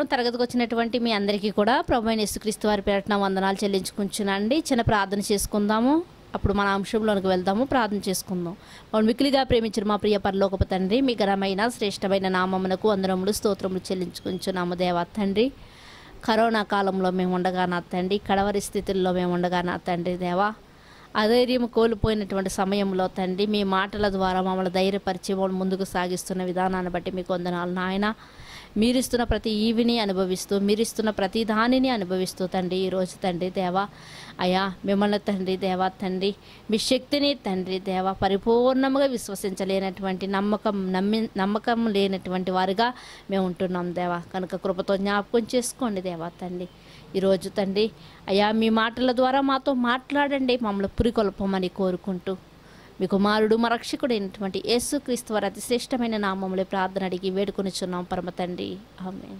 వారం తరగతికి వచ్చినటువంటి మీ అందరికీ కూడా ప్రభుత్వ యేసుక్రీస్తు వారి పేరటన వందనాలు చెల్లించుకుంటున్నానండి చిన్న ప్రార్థన చేసుకుందాము అప్పుడు మన అంశంలోనికి వెళ్దాము ప్రార్థన చేసుకుందాం మనం మిక్కిలిగా ప్రేమించిన మా ప్రియ పరలోకపు తండ్రి మీ ఘనమైన శ్రేష్టమైన నామమునకు వందనములు స్తోత్రములు చెల్లించుకుంటున్నాము దేవా తండ్రి కరోనా కాలంలో మేము ఉండగా నా తండ్రి కడవరి స్థితుల్లో మేము ఉండగా నా తండ్రి దేవా అధైర్యం కోల్పోయినటువంటి సమయంలో తండ్రి మీ మాటల ద్వారా మమ్మల్ని ధైర్యపరిచి వాళ్ళు ముందుకు సాగిస్తున్న విధానాన్ని బట్టి మీకు వందనాలు నాయన మీరిస్తున్న ప్రతి ఈవిని అనుభవిస్తూ మీరిస్తున్న ప్రతి దానిని అనుభవిస్తూ తండ్రి ఈరోజు తండ్రి దేవా అయా మిమ్మల్ని తండ్రి దేవా తండ్రి మీ శక్తిని తండ్రి దేవా పరిపూర్ణంగా విశ్వసించలేనటువంటి నమ్మకం నమ్మి నమ్మకం లేనటువంటి వారిగా మేము ఉంటున్నాం దేవా కనుక కృపతో జ్ఞాపకం చేసుకోండి దేవా తండ్రి ఈరోజు తండ్రి అయా మీ మాటల ద్వారా మాతో మాట్లాడండి మమ్మల్ని పురికొల్పమని కోరుకుంటూ మీ కుమారుడు మా రక్షకుడు అయినటువంటి యేసుక్రీస్తు వారి అతిశ్రేష్టమైన నామములే ప్రార్థన అడిగి వేడుకొనిచున్నాం పరమ తండ్రి ఆమె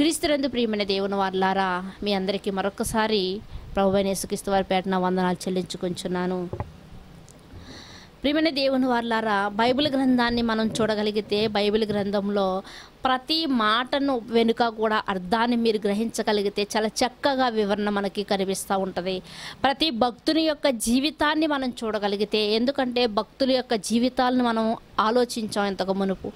క్రీస్తునందు ప్రియమైన దేవుని వారులారా మీ అందరికీ మరొకసారి ప్రభు యేసుక్రీస్తు వారి పేటన వందనాలు చెల్లించుకుంటున్నాను ప్రియమైన దేవుని వాళ్ళారా బైబిల్ గ్రంథాన్ని మనం చూడగలిగితే బైబిల్ గ్రంథంలో ప్రతి మాటను వెనుక కూడా అర్థాన్ని మీరు గ్రహించగలిగితే చాలా చక్కగా వివరణ మనకి కనిపిస్తూ ఉంటుంది ప్రతి భక్తుని యొక్క జీవితాన్ని మనం చూడగలిగితే ఎందుకంటే భక్తుల యొక్క జీవితాలను మనం ఆలోచించాం ఇంతకు మునుపు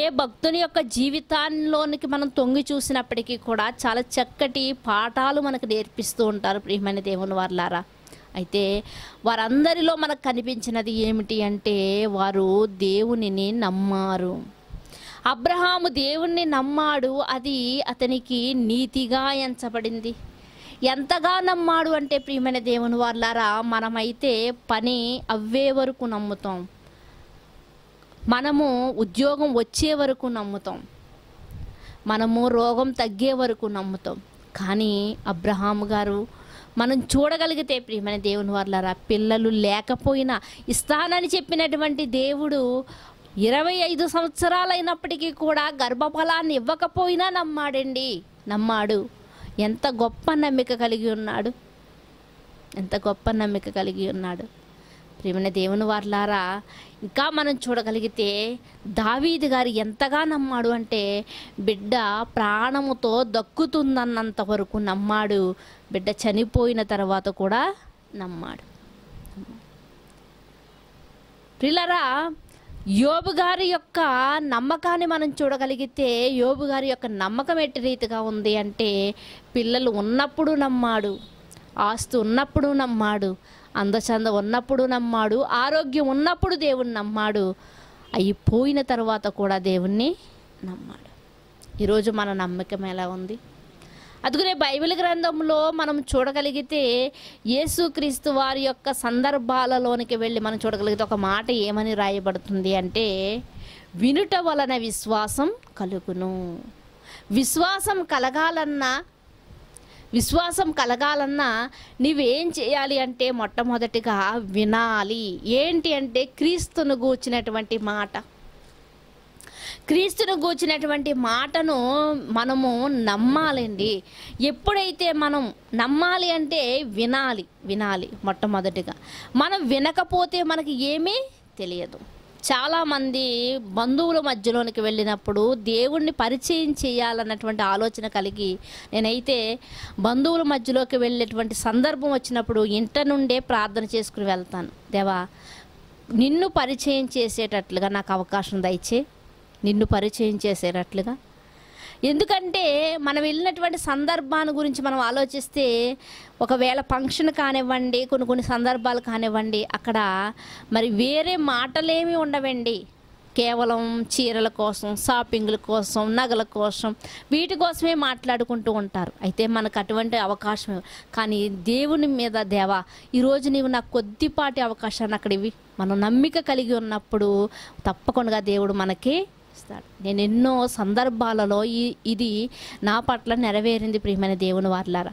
ఏ భక్తుని యొక్క జీవితాల్లోనికి మనం తొంగి చూసినప్పటికీ కూడా చాలా చక్కటి పాఠాలు మనకు నేర్పిస్తూ ఉంటారు ప్రియమైన దేవుని వాళ్ళారా అయితే వారందరిలో మనకు కనిపించినది ఏమిటి అంటే వారు దేవునిని నమ్మారు అబ్రహాము దేవుణ్ణి నమ్మాడు అది అతనికి నీతిగా ఎంచబడింది ఎంతగా నమ్మాడు అంటే ప్రియమైన దేవుని వాళ్ళారా మనమైతే పని అవ్వే వరకు నమ్ముతాం మనము ఉద్యోగం వచ్చే వరకు నమ్ముతాం మనము రోగం తగ్గే వరకు నమ్ముతాం కానీ అబ్రహాము గారు మనం చూడగలిగితే ప్రియమైన దేవుని వర్లరా పిల్లలు లేకపోయినా ఇస్తానని చెప్పినటువంటి దేవుడు ఇరవై ఐదు సంవత్సరాలైనప్పటికీ కూడా గర్భఫలాన్ని ఇవ్వకపోయినా నమ్మాడండి నమ్మాడు ఎంత గొప్ప నమ్మిక కలిగి ఉన్నాడు ఎంత గొప్ప నమ్మిక కలిగి ఉన్నాడు ప్రేమన దేవుని వార్లారా ఇంకా మనం చూడగలిగితే దావీది గారు ఎంతగా నమ్మాడు అంటే బిడ్డ ప్రాణముతో దక్కుతుందన్నంత వరకు నమ్మాడు బిడ్డ చనిపోయిన తర్వాత కూడా నమ్మాడు ప్రిలరా యోబు గారి యొక్క నమ్మకాన్ని మనం చూడగలిగితే యోబు గారి యొక్క నమ్మకం ఎట్టి రీతిగా ఉంది అంటే పిల్లలు ఉన్నప్పుడు నమ్మాడు ఆస్తు ఉన్నప్పుడు నమ్మాడు అందచంద ఉన్నప్పుడు నమ్మాడు ఆరోగ్యం ఉన్నప్పుడు దేవుణ్ణి నమ్మాడు అవి పోయిన తర్వాత కూడా దేవుణ్ణి నమ్మాడు ఈరోజు మన నమ్మకం ఎలా ఉంది అందుకనే బైబిల్ గ్రంథంలో మనం చూడగలిగితే యేసుక్రీస్తు వారి యొక్క సందర్భాలలోనికి వెళ్ళి మనం చూడగలిగితే ఒక మాట ఏమని రాయబడుతుంది అంటే వినుట వలన విశ్వాసం కలుగును విశ్వాసం కలగాలన్నా విశ్వాసం కలగాలన్నా నీవేం చేయాలి అంటే మొట్టమొదటిగా వినాలి ఏంటి అంటే క్రీస్తును గూర్చినటువంటి మాట క్రీస్తును గూర్చినటువంటి మాటను మనము నమ్మాలండి ఎప్పుడైతే మనం నమ్మాలి అంటే వినాలి వినాలి మొట్టమొదటిగా మనం వినకపోతే మనకి ఏమీ తెలియదు చాలామంది బంధువుల మధ్యలోనికి వెళ్ళినప్పుడు దేవుణ్ణి పరిచయం చేయాలన్నటువంటి ఆలోచన కలిగి నేనైతే బంధువుల మధ్యలోకి వెళ్ళేటువంటి సందర్భం వచ్చినప్పుడు ఇంట నుండే ప్రార్థన చేసుకుని వెళ్తాను దేవా నిన్ను పరిచయం చేసేటట్లుగా నాకు అవకాశం దయచే నిన్ను పరిచయం చేసేటట్లుగా ఎందుకంటే మనం వెళ్ళినటువంటి సందర్భాన్ని గురించి మనం ఆలోచిస్తే ఒకవేళ ఫంక్షన్ కానివ్వండి కొన్ని కొన్ని సందర్భాలు కానివ్వండి అక్కడ మరి వేరే మాటలేమి ఉండవండి కేవలం చీరల కోసం షాపింగ్ల కోసం నగల కోసం వీటి కోసమే మాట్లాడుకుంటూ ఉంటారు అయితే మనకు అటువంటి అవకాశం కానీ దేవుని మీద దేవా ఈరోజు నీవు నాకు కొద్దిపాటి అవకాశాన్ని అక్కడ ఇవి మనం నమ్మిక కలిగి ఉన్నప్పుడు తప్పకుండా దేవుడు మనకి చేస్తాడు నేను ఎన్నో సందర్భాలలో ఈ ఇది నా పట్ల నెరవేరింది ప్రియమైన దేవుని వార్లారా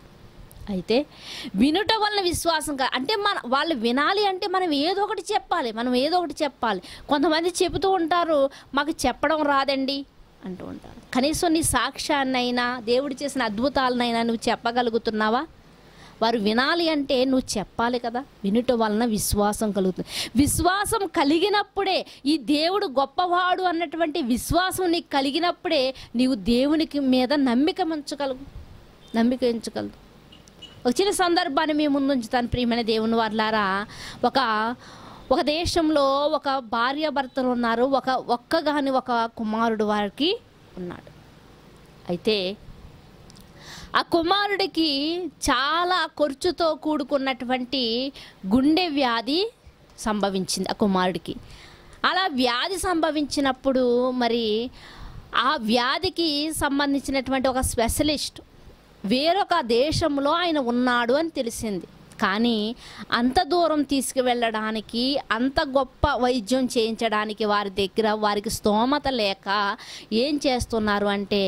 అయితే వినుట వలన విశ్వాసం కాదు అంటే మన వాళ్ళు వినాలి అంటే మనం ఏదో ఒకటి చెప్పాలి మనం ఏదో ఒకటి చెప్పాలి కొంతమంది చెబుతూ ఉంటారు మాకు చెప్పడం రాదండి అంటూ ఉంటారు కనీసం నీ సాక్ష్యాన్నైనా దేవుడు చేసిన అద్భుతాలనైనా నువ్వు చెప్పగలుగుతున్నావా వారు వినాలి అంటే నువ్వు చెప్పాలి కదా వినుట వలన విశ్వాసం కలుగుతుంది విశ్వాసం కలిగినప్పుడే ఈ దేవుడు గొప్పవాడు అన్నటువంటి విశ్వాసం నీకు కలిగినప్పుడే నీవు దేవునికి మీద నమ్మిక ఉంచగలవు నమ్మిక ఉంచగలవు ఒక చిన్న సందర్భాన్ని మీ ముందు ఉంచుతాను ప్రియమైన దేవుని వాళ్ళారా ఒక ఒక దేశంలో ఒక భార్య భర్తలు ఉన్నారు ఒక ఒక్కగాని ఒక కుమారుడు వారికి ఉన్నాడు అయితే ఆ కుమారుడికి చాలా ఖర్చుతో కూడుకున్నటువంటి గుండె వ్యాధి సంభవించింది ఆ కుమారుడికి అలా వ్యాధి సంభవించినప్పుడు మరి ఆ వ్యాధికి సంబంధించినటువంటి ఒక స్పెషలిస్ట్ వేరొక దేశంలో ఆయన ఉన్నాడు అని తెలిసింది కానీ అంత దూరం తీసుకువెళ్ళడానికి అంత గొప్ప వైద్యం చేయించడానికి వారి దగ్గర వారికి స్తోమత లేక ఏం చేస్తున్నారు అంటే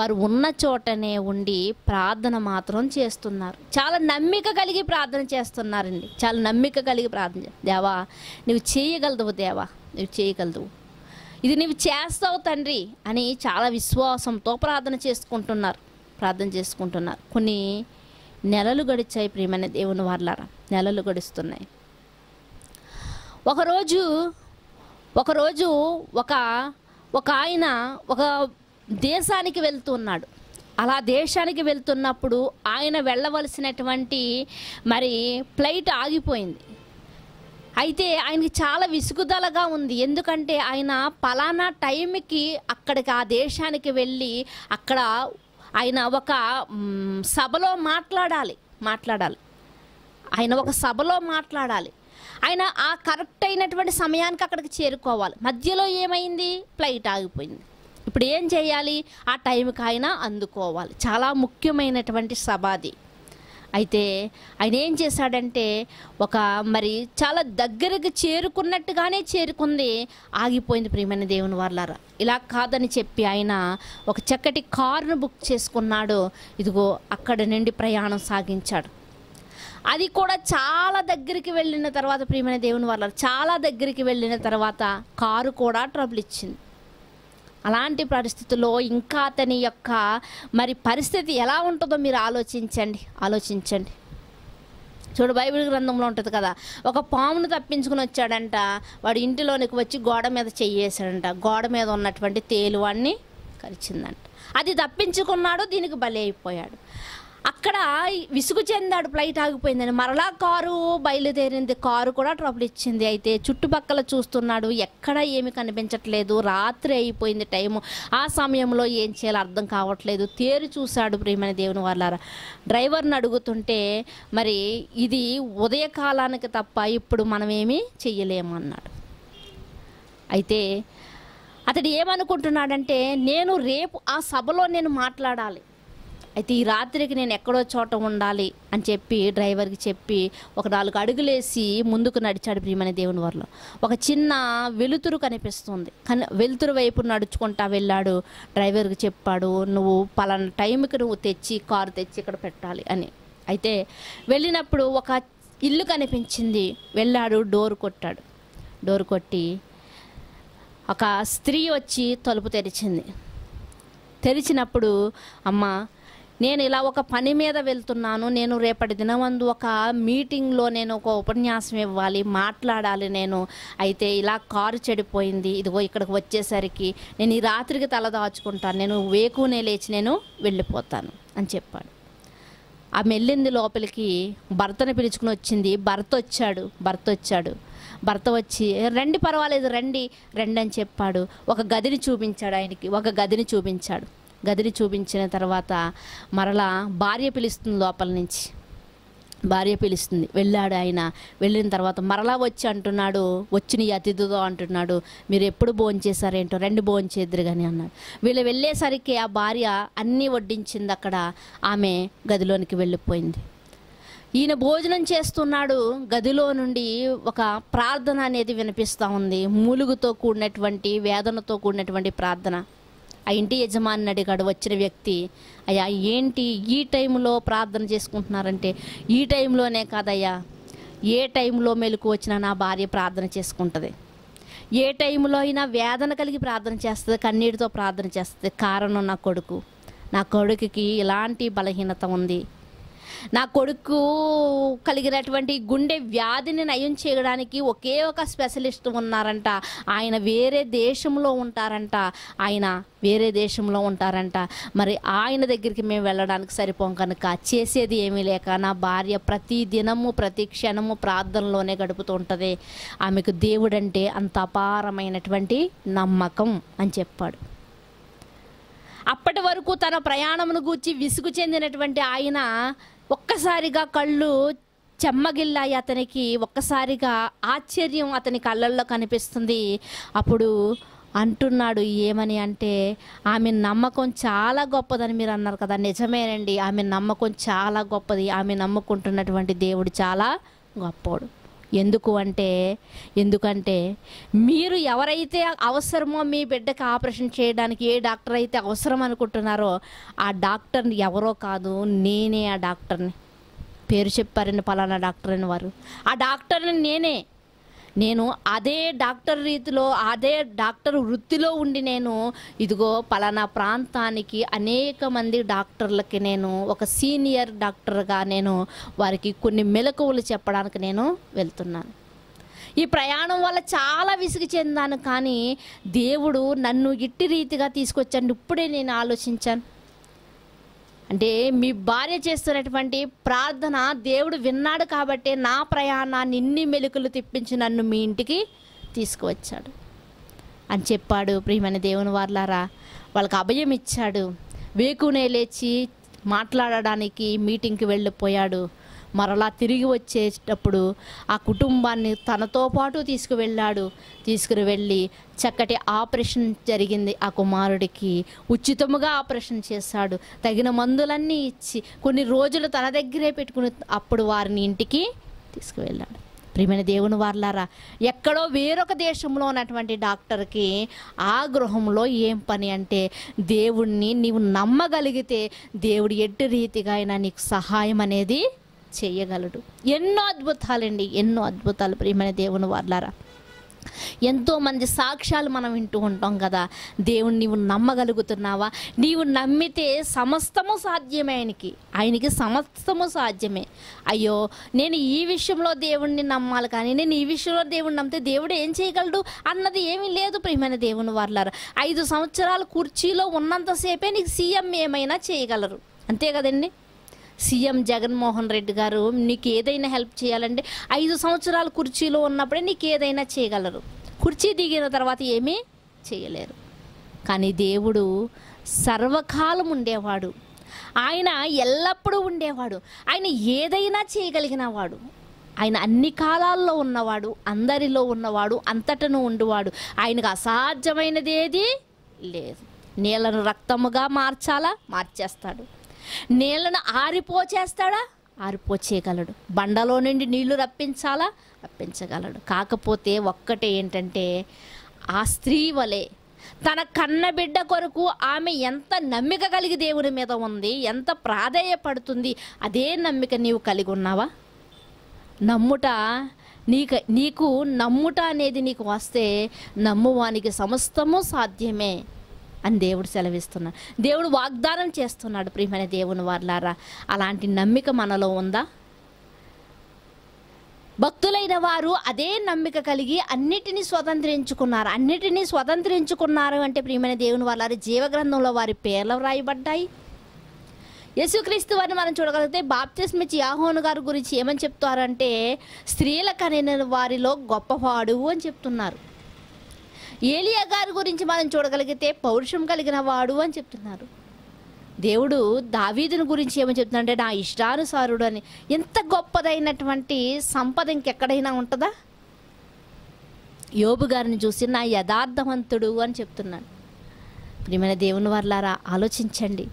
వారు ఉన్న చోటనే ఉండి ప్రార్థన మాత్రం చేస్తున్నారు చాలా నమ్మిక కలిగి ప్రార్థన చేస్తున్నారండి చాలా నమ్మిక కలిగి ప్రార్థన దేవా నువ్వు చేయగలదువు దేవా నువ్వు చేయగలదువు ఇది నువ్వు చేస్తావు తండ్రి అని చాలా విశ్వాసంతో ప్రార్థన చేసుకుంటున్నారు ప్రార్థన చేసుకుంటున్నారు కొన్ని నెలలు గడిచాయి ప్రియమైన దేవుని వార్లారా నెలలు గడుస్తున్నాయి ఒకరోజు ఒకరోజు ఒక ఒక ఆయన ఒక దేశానికి వెళ్తున్నాడు అలా దేశానికి వెళ్తున్నప్పుడు ఆయన వెళ్ళవలసినటువంటి మరి ఫ్లైట్ ఆగిపోయింది అయితే ఆయనకి చాలా విసుగుదలగా ఉంది ఎందుకంటే ఆయన పలానా టైంకి అక్కడికి ఆ దేశానికి వెళ్ళి అక్కడ ఆయన ఒక సభలో మాట్లాడాలి మాట్లాడాలి ఆయన ఒక సభలో మాట్లాడాలి ఆయన ఆ కరెక్ట్ అయినటువంటి సమయానికి అక్కడికి చేరుకోవాలి మధ్యలో ఏమైంది ఫ్లైట్ ఆగిపోయింది ఇప్పుడు ఏం చేయాలి ఆ టైంకి ఆయన అందుకోవాలి చాలా ముఖ్యమైనటువంటి సభ అది అయితే ఆయన ఏం చేశాడంటే ఒక మరి చాలా దగ్గరకు చేరుకున్నట్టుగానే చేరుకుంది ఆగిపోయింది ప్రియమైన దేవుని వాళ్ళారా ఇలా కాదని చెప్పి ఆయన ఒక చక్కటి కారును బుక్ చేసుకున్నాడు ఇదిగో అక్కడ నుండి ప్రయాణం సాగించాడు అది కూడా చాలా దగ్గరికి వెళ్ళిన తర్వాత ప్రియమైన దేవుని వాళ్ళ చాలా దగ్గరికి వెళ్ళిన తర్వాత కారు కూడా ట్రబుల్ ఇచ్చింది అలాంటి పరిస్థితుల్లో ఇంకా అతని యొక్క మరి పరిస్థితి ఎలా ఉంటుందో మీరు ఆలోచించండి ఆలోచించండి చూడు బైబిల్ గ్రంథంలో ఉంటుంది కదా ఒక పామును తప్పించుకుని వచ్చాడంట వాడు ఇంటిలోనికి వచ్చి గోడ మీద చెయ్యేశాడంట గోడ మీద ఉన్నటువంటి తేలువాన్ని కరిచిందంట అది తప్పించుకున్నాడు దీనికి బలి అయిపోయాడు అక్కడ విసుగు చెందాడు ఫ్లైట్ ఆగిపోయిందని మరలా కారు బయలుదేరింది కారు కూడా ట్రబుల్ ఇచ్చింది అయితే చుట్టుపక్కల చూస్తున్నాడు ఎక్కడ ఏమి కనిపించట్లేదు రాత్రి అయిపోయింది టైము ఆ సమయంలో ఏం చేయాలో అర్థం కావట్లేదు తేరు చూశాడు ప్రియమైన దేవుని వాళ్ళారా డ్రైవర్ని అడుగుతుంటే మరి ఇది ఉదయకాలానికి తప్ప ఇప్పుడు మనమేమీ చెయ్యలేము అన్నాడు అయితే అతడు ఏమనుకుంటున్నాడంటే నేను రేపు ఆ సభలో నేను మాట్లాడాలి అయితే ఈ రాత్రికి నేను ఎక్కడో చోట ఉండాలి అని చెప్పి డ్రైవర్కి చెప్పి ఒక నాలుగు అడుగులేసి ముందుకు నడిచాడు ప్రియమైన దేవుని వారిలో ఒక చిన్న వెలుతురు కనిపిస్తుంది కానీ వెలుతురు వైపు నడుచుకుంటా వెళ్ళాడు డ్రైవర్కి చెప్పాడు నువ్వు పలానా టైంకి నువ్వు తెచ్చి కారు తెచ్చి ఇక్కడ పెట్టాలి అని అయితే వెళ్ళినప్పుడు ఒక ఇల్లు కనిపించింది వెళ్ళాడు డోర్ కొట్టాడు డోర్ కొట్టి ఒక స్త్రీ వచ్చి తలుపు తెరిచింది తెరిచినప్పుడు అమ్మ నేను ఇలా ఒక పని మీద వెళ్తున్నాను నేను రేపటి దినవందు ఒక మీటింగ్లో నేను ఒక ఉపన్యాసం ఇవ్వాలి మాట్లాడాలి నేను అయితే ఇలా కారు చెడిపోయింది ఇదిగో ఇక్కడికి వచ్చేసరికి నేను ఈ రాత్రికి తలదాచుకుంటాను నేను వేకునే లేచి నేను వెళ్ళిపోతాను అని చెప్పాడు ఆ మెల్లింది లోపలికి భర్తను పిలుచుకుని వచ్చింది భర్త వచ్చాడు భర్త వచ్చాడు భర్త వచ్చి రండి పర్వాలేదు రండి రండి అని చెప్పాడు ఒక గదిని చూపించాడు ఆయనకి ఒక గదిని చూపించాడు గదిని చూపించిన తర్వాత మరలా భార్య పిలుస్తుంది లోపల నుంచి భార్య పిలుస్తుంది వెళ్ళాడు ఆయన వెళ్ళిన తర్వాత మరలా వచ్చి అంటున్నాడు వచ్చిన అతిథితో అంటున్నాడు మీరు ఎప్పుడు భోంచేశారేంటో రెండు భోంచేద్దరు కానీ అన్నాడు వీళ్ళు వెళ్ళేసరికి ఆ భార్య అన్నీ వడ్డించింది అక్కడ ఆమె గదిలోనికి వెళ్ళిపోయింది ఈయన భోజనం చేస్తున్నాడు గదిలో నుండి ఒక ప్రార్థన అనేది వినిపిస్తూ ఉంది మూలుగుతో కూడినటువంటి వేదనతో కూడినటువంటి ప్రార్థన ఆ ఇంటి యజమాని అడిగాడు వచ్చిన వ్యక్తి అయ్యా ఏంటి ఈ టైంలో ప్రార్థన చేసుకుంటున్నారంటే ఈ టైంలోనే కాదయ్యా ఏ టైంలో మెలకు వచ్చినా నా భార్య ప్రార్థన చేసుకుంటుంది ఏ టైంలో అయినా వేదన కలిగి ప్రార్థన చేస్తుంది కన్నీటితో ప్రార్థన చేస్తుంది కారణం నా కొడుకు నా కొడుకుకి ఇలాంటి బలహీనత ఉంది నా కొడుకు కలిగినటువంటి గుండె వ్యాధిని నయం చేయడానికి ఒకే ఒక స్పెషలిస్ట్ ఉన్నారంట ఆయన వేరే దేశంలో ఉంటారంట ఆయన వేరే దేశంలో ఉంటారంట మరి ఆయన దగ్గరికి మేము వెళ్ళడానికి సరిపోం కనుక చేసేది ఏమీ లేక నా భార్య ప్రతి దినము ప్రతి క్షణము ప్రార్థనలోనే గడుపుతూ ఉంటుంది ఆమెకు దేవుడంటే అంత అపారమైనటువంటి నమ్మకం అని చెప్పాడు అప్పటి వరకు తన ప్రయాణమును గూర్చి విసుగు చెందినటువంటి ఆయన ఒక్కసారిగా కళ్ళు చెమ్మగిల్లాయి అతనికి ఒక్కసారిగా ఆశ్చర్యం అతని కళ్ళల్లో కనిపిస్తుంది అప్పుడు అంటున్నాడు ఏమని అంటే ఆమె నమ్మకం చాలా గొప్పదని మీరు అన్నారు కదా నిజమేనండి ఆమె నమ్మకం చాలా గొప్పది ఆమె నమ్ముకుంటున్నటువంటి దేవుడు చాలా గొప్పోడు ఎందుకు అంటే ఎందుకంటే మీరు ఎవరైతే అవసరమో మీ బిడ్డకి ఆపరేషన్ చేయడానికి ఏ డాక్టర్ అయితే అవసరం అనుకుంటున్నారో ఆ డాక్టర్ని ఎవరో కాదు నేనే ఆ డాక్టర్ని పేరు చెప్పారని పలానా డాక్టర్ అని వారు ఆ డాక్టర్ని నేనే నేను అదే డాక్టర్ రీతిలో అదే డాక్టర్ వృత్తిలో ఉండి నేను ఇదిగో పలానా ప్రాంతానికి అనేక మంది డాక్టర్లకి నేను ఒక సీనియర్ డాక్టర్గా నేను వారికి కొన్ని మెలకువలు చెప్పడానికి నేను వెళ్తున్నాను ఈ ప్రయాణం వల్ల చాలా విసిగి చెందాను కానీ దేవుడు నన్ను ఇట్టి రీతిగా తీసుకొచ్చాను ఇప్పుడే నేను ఆలోచించాను అంటే మీ భార్య చేస్తున్నటువంటి ప్రార్థన దేవుడు విన్నాడు కాబట్టి నా ప్రయాణాన్ని ఇన్ని మెలుకలు తిప్పించి నన్ను మీ ఇంటికి తీసుకువచ్చాడు అని చెప్పాడు ప్రియమైన దేవుని వార్లారా వాళ్ళకి అభయం ఇచ్చాడు వేకునే లేచి మాట్లాడడానికి మీటింగ్కి వెళ్ళిపోయాడు మరలా తిరిగి వచ్చేటప్పుడు ఆ కుటుంబాన్ని తనతో పాటు తీసుకువెళ్ళాడు తీసుకుని వెళ్ళి చక్కటి ఆపరేషన్ జరిగింది ఆ కుమారుడికి ఉచితముగా ఆపరేషన్ చేశాడు తగిన మందులన్నీ ఇచ్చి కొన్ని రోజులు తన దగ్గరే పెట్టుకుని అప్పుడు వారిని ఇంటికి తీసుకువెళ్ళాడు ప్రియమైన దేవుని వార్లారా ఎక్కడో వేరొక దేశంలో ఉన్నటువంటి డాక్టర్కి ఆ గృహంలో ఏం పని అంటే దేవుణ్ణి నీవు నమ్మగలిగితే దేవుడు ఎట్టు రీతిగా అయినా నీకు సహాయం అనేది చేయగలడు ఎన్నో అద్భుతాలండి ఎన్నో అద్భుతాలు ప్రియమైన దేవుని వర్లారా ఎంతోమంది సాక్ష్యాలు మనం వింటూ ఉంటాం కదా దేవుని నీవు నమ్మగలుగుతున్నావా నీవు నమ్మితే సమస్తము సాధ్యమే ఆయనకి ఆయనకి సమస్తము సాధ్యమే అయ్యో నేను ఈ విషయంలో దేవుణ్ణి నమ్మాలి కానీ నేను ఈ విషయంలో దేవుణ్ణి నమ్మితే దేవుడు ఏం చేయగలడు అన్నది ఏమీ లేదు ప్రియమైన దేవుని వర్లారు ఐదు సంవత్సరాల కుర్చీలో ఉన్నంతసేపే నీకు సీఎం ఏమైనా చేయగలరు అంతే కదండి సీఎం జగన్మోహన్ రెడ్డి గారు నీకు ఏదైనా హెల్ప్ చేయాలంటే ఐదు సంవత్సరాలు కుర్చీలో ఉన్నప్పుడే నీకు ఏదైనా చేయగలరు కుర్చీ దిగిన తర్వాత ఏమీ చేయలేరు కానీ దేవుడు సర్వకాలం ఉండేవాడు ఆయన ఎల్లప్పుడూ ఉండేవాడు ఆయన ఏదైనా చేయగలిగినవాడు ఆయన అన్ని కాలాల్లో ఉన్నవాడు అందరిలో ఉన్నవాడు అంతటను ఉండేవాడు ఆయనకు అసాధ్యమైనదేది లేదు నీళ్లను రక్తముగా మార్చాలా మార్చేస్తాడు చేస్తాడా ఆరిపోచేస్తాడా ఆరిపోచేయగలడు బండలో నుండి నీళ్లు రప్పించాలా రప్పించగలడు కాకపోతే ఒక్కటే ఏంటంటే ఆ స్త్రీ వలె తన కన్న బిడ్డ కొరకు ఆమె ఎంత నమ్మిక కలిగి దేవుని మీద ఉంది ఎంత ప్రాధేయపడుతుంది అదే నమ్మిక నీవు కలిగి ఉన్నావా నమ్ముట నీకు నీకు నమ్ముట అనేది నీకు వస్తే నమ్మువానికి సమస్తము సాధ్యమే అని దేవుడు సెలవిస్తున్నాడు దేవుడు వాగ్దానం చేస్తున్నాడు ప్రియమైన దేవుని వార్లారా అలాంటి నమ్మిక మనలో ఉందా భక్తులైన వారు అదే నమ్మిక కలిగి అన్నిటినీ స్వతంత్రించుకున్నారు అన్నిటినీ స్వతంత్రించుకున్నారు అంటే ప్రియమైన దేవుని వారి జీవగ్రంథంలో వారి పేర్లు వ్రాయబడ్డాయి యేసుక్రీస్తు వారిని మనం చూడగలిగితే బాప్తిస్మిచ్ యాహోను గారి గురించి ఏమని చెప్తారంటే స్త్రీల కనిన వారిలో గొప్పవాడు అని చెప్తున్నారు ఏలియా గారి గురించి మనం చూడగలిగితే పౌరుషం కలిగిన వాడు అని చెప్తున్నారు దేవుడు దావీదుని గురించి ఏమని చెప్తున్నాడంటే నా ఇష్టానుసారుడు అని ఎంత గొప్పదైనటువంటి సంపద ఇంకెక్కడైనా ఉంటుందా యోబు గారిని చూసి నా యథార్థవంతుడు అని చెప్తున్నాడు ప్రియమైన దేవుని వర్లారా ఆలోచించండి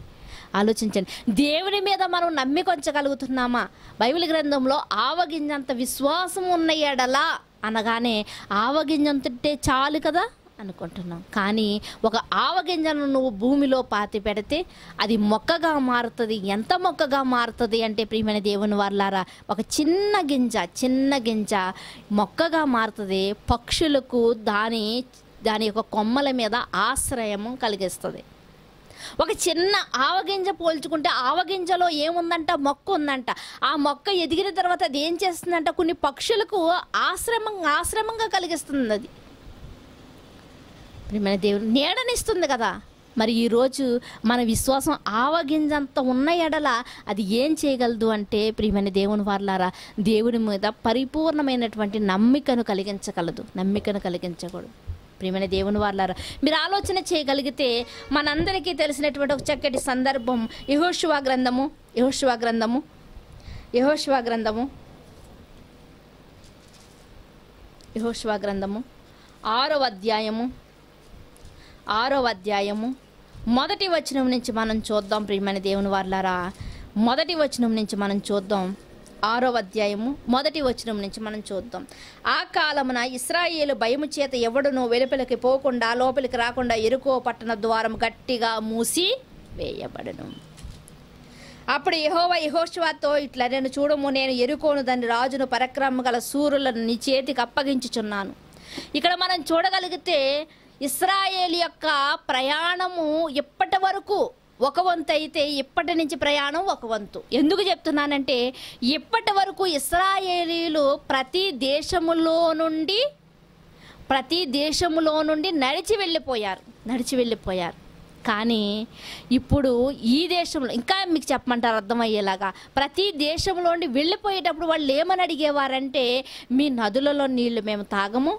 ఆలోచించండి దేవుని మీద మనం నమ్మి కొంచగలుగుతున్నామా బైబిల్ గ్రంథంలో ఆవగింజంత విశ్వాసం ఉన్న ఎడలా అనగానే ఆవగింజను తింటే చాలు కదా అనుకుంటున్నాం కానీ ఒక ఆవగింజను నువ్వు భూమిలో పాతి పెడితే అది మొక్కగా మారుతుంది ఎంత మొక్కగా మారుతుంది అంటే ప్రియమైన దేవుని వర్లారా ఒక చిన్న గింజ చిన్న గింజ మొక్కగా మారుతుంది పక్షులకు దాని దాని యొక్క కొమ్మల మీద ఆశ్రయము కలిగిస్తుంది ఒక చిన్న ఆవగింజ పోల్చుకుంటే ఆవగింజలో ఏముందంట మొక్క ఉందంట ఆ మొక్క ఎదిగిన తర్వాత అది ఏం చేస్తుందంట కొన్ని పక్షులకు ఆశ్రమం ఆశ్రమంగా కలిగిస్తుంది అది మన దేవుడు నీడనిస్తుంది కదా మరి ఈరోజు మన విశ్వాసం ఆవగింజంత ఉన్న ఎడల అది ఏం చేయగలదు అంటే ప్రియమైన దేవుని వర్లారా దేవుని మీద పరిపూర్ణమైనటువంటి నమ్మికను కలిగించగలదు నమ్మికను కలిగించకూడదు ప్రియమైన దేవుని వాళ్ళారా మీరు ఆలోచన చేయగలిగితే మనందరికీ తెలిసినటువంటి ఒక చక్కటి సందర్భం యహోశివా గ్రంథము యహోశివా గ్రంథము యహోశివా గ్రంథము యహోశివా గ్రంథము ఆరో అధ్యాయము ఆరో అధ్యాయము మొదటి వచనం నుంచి మనం చూద్దాం ప్రియమైన దేవుని వాళ్ళారా మొదటి వచనం నుంచి మనం చూద్దాం ఆరో అధ్యాయము మొదటి వచనం నుంచి మనం చూద్దాం ఆ కాలమున ఇస్రాయేలు భయము చేత ఎవడునో వెలుపలికి పోకుండా లోపలికి రాకుండా ఎరుకో పట్టణ ద్వారం గట్టిగా మూసి వేయబడను అప్పుడు యహోవ యహోష్వాతో ఇట్లా నేను చూడము నేను ఎరుకోను దాని రాజును పరక్రమ గల సూర్యులను నీ చేతికి అప్పగించుచున్నాను ఇక్కడ మనం చూడగలిగితే ఇస్రాయేల్ యొక్క ప్రయాణము ఇప్పటి వరకు ఒక వంతు అయితే ఇప్పటి నుంచి ప్రయాణం ఒక వంతు ఎందుకు చెప్తున్నానంటే ఇప్పటి వరకు ఇస్రాయేలీలు ప్రతి దేశములో నుండి ప్రతి దేశములో నుండి నడిచి వెళ్ళిపోయారు నడిచి వెళ్ళిపోయారు కానీ ఇప్పుడు ఈ దేశంలో ఇంకా మీకు చెప్పమంటారు అర్థమయ్యేలాగా ప్రతి దేశంలోండి వెళ్ళిపోయేటప్పుడు వాళ్ళు ఏమని అడిగేవారంటే మీ నదులలో నీళ్లు మేము తాగము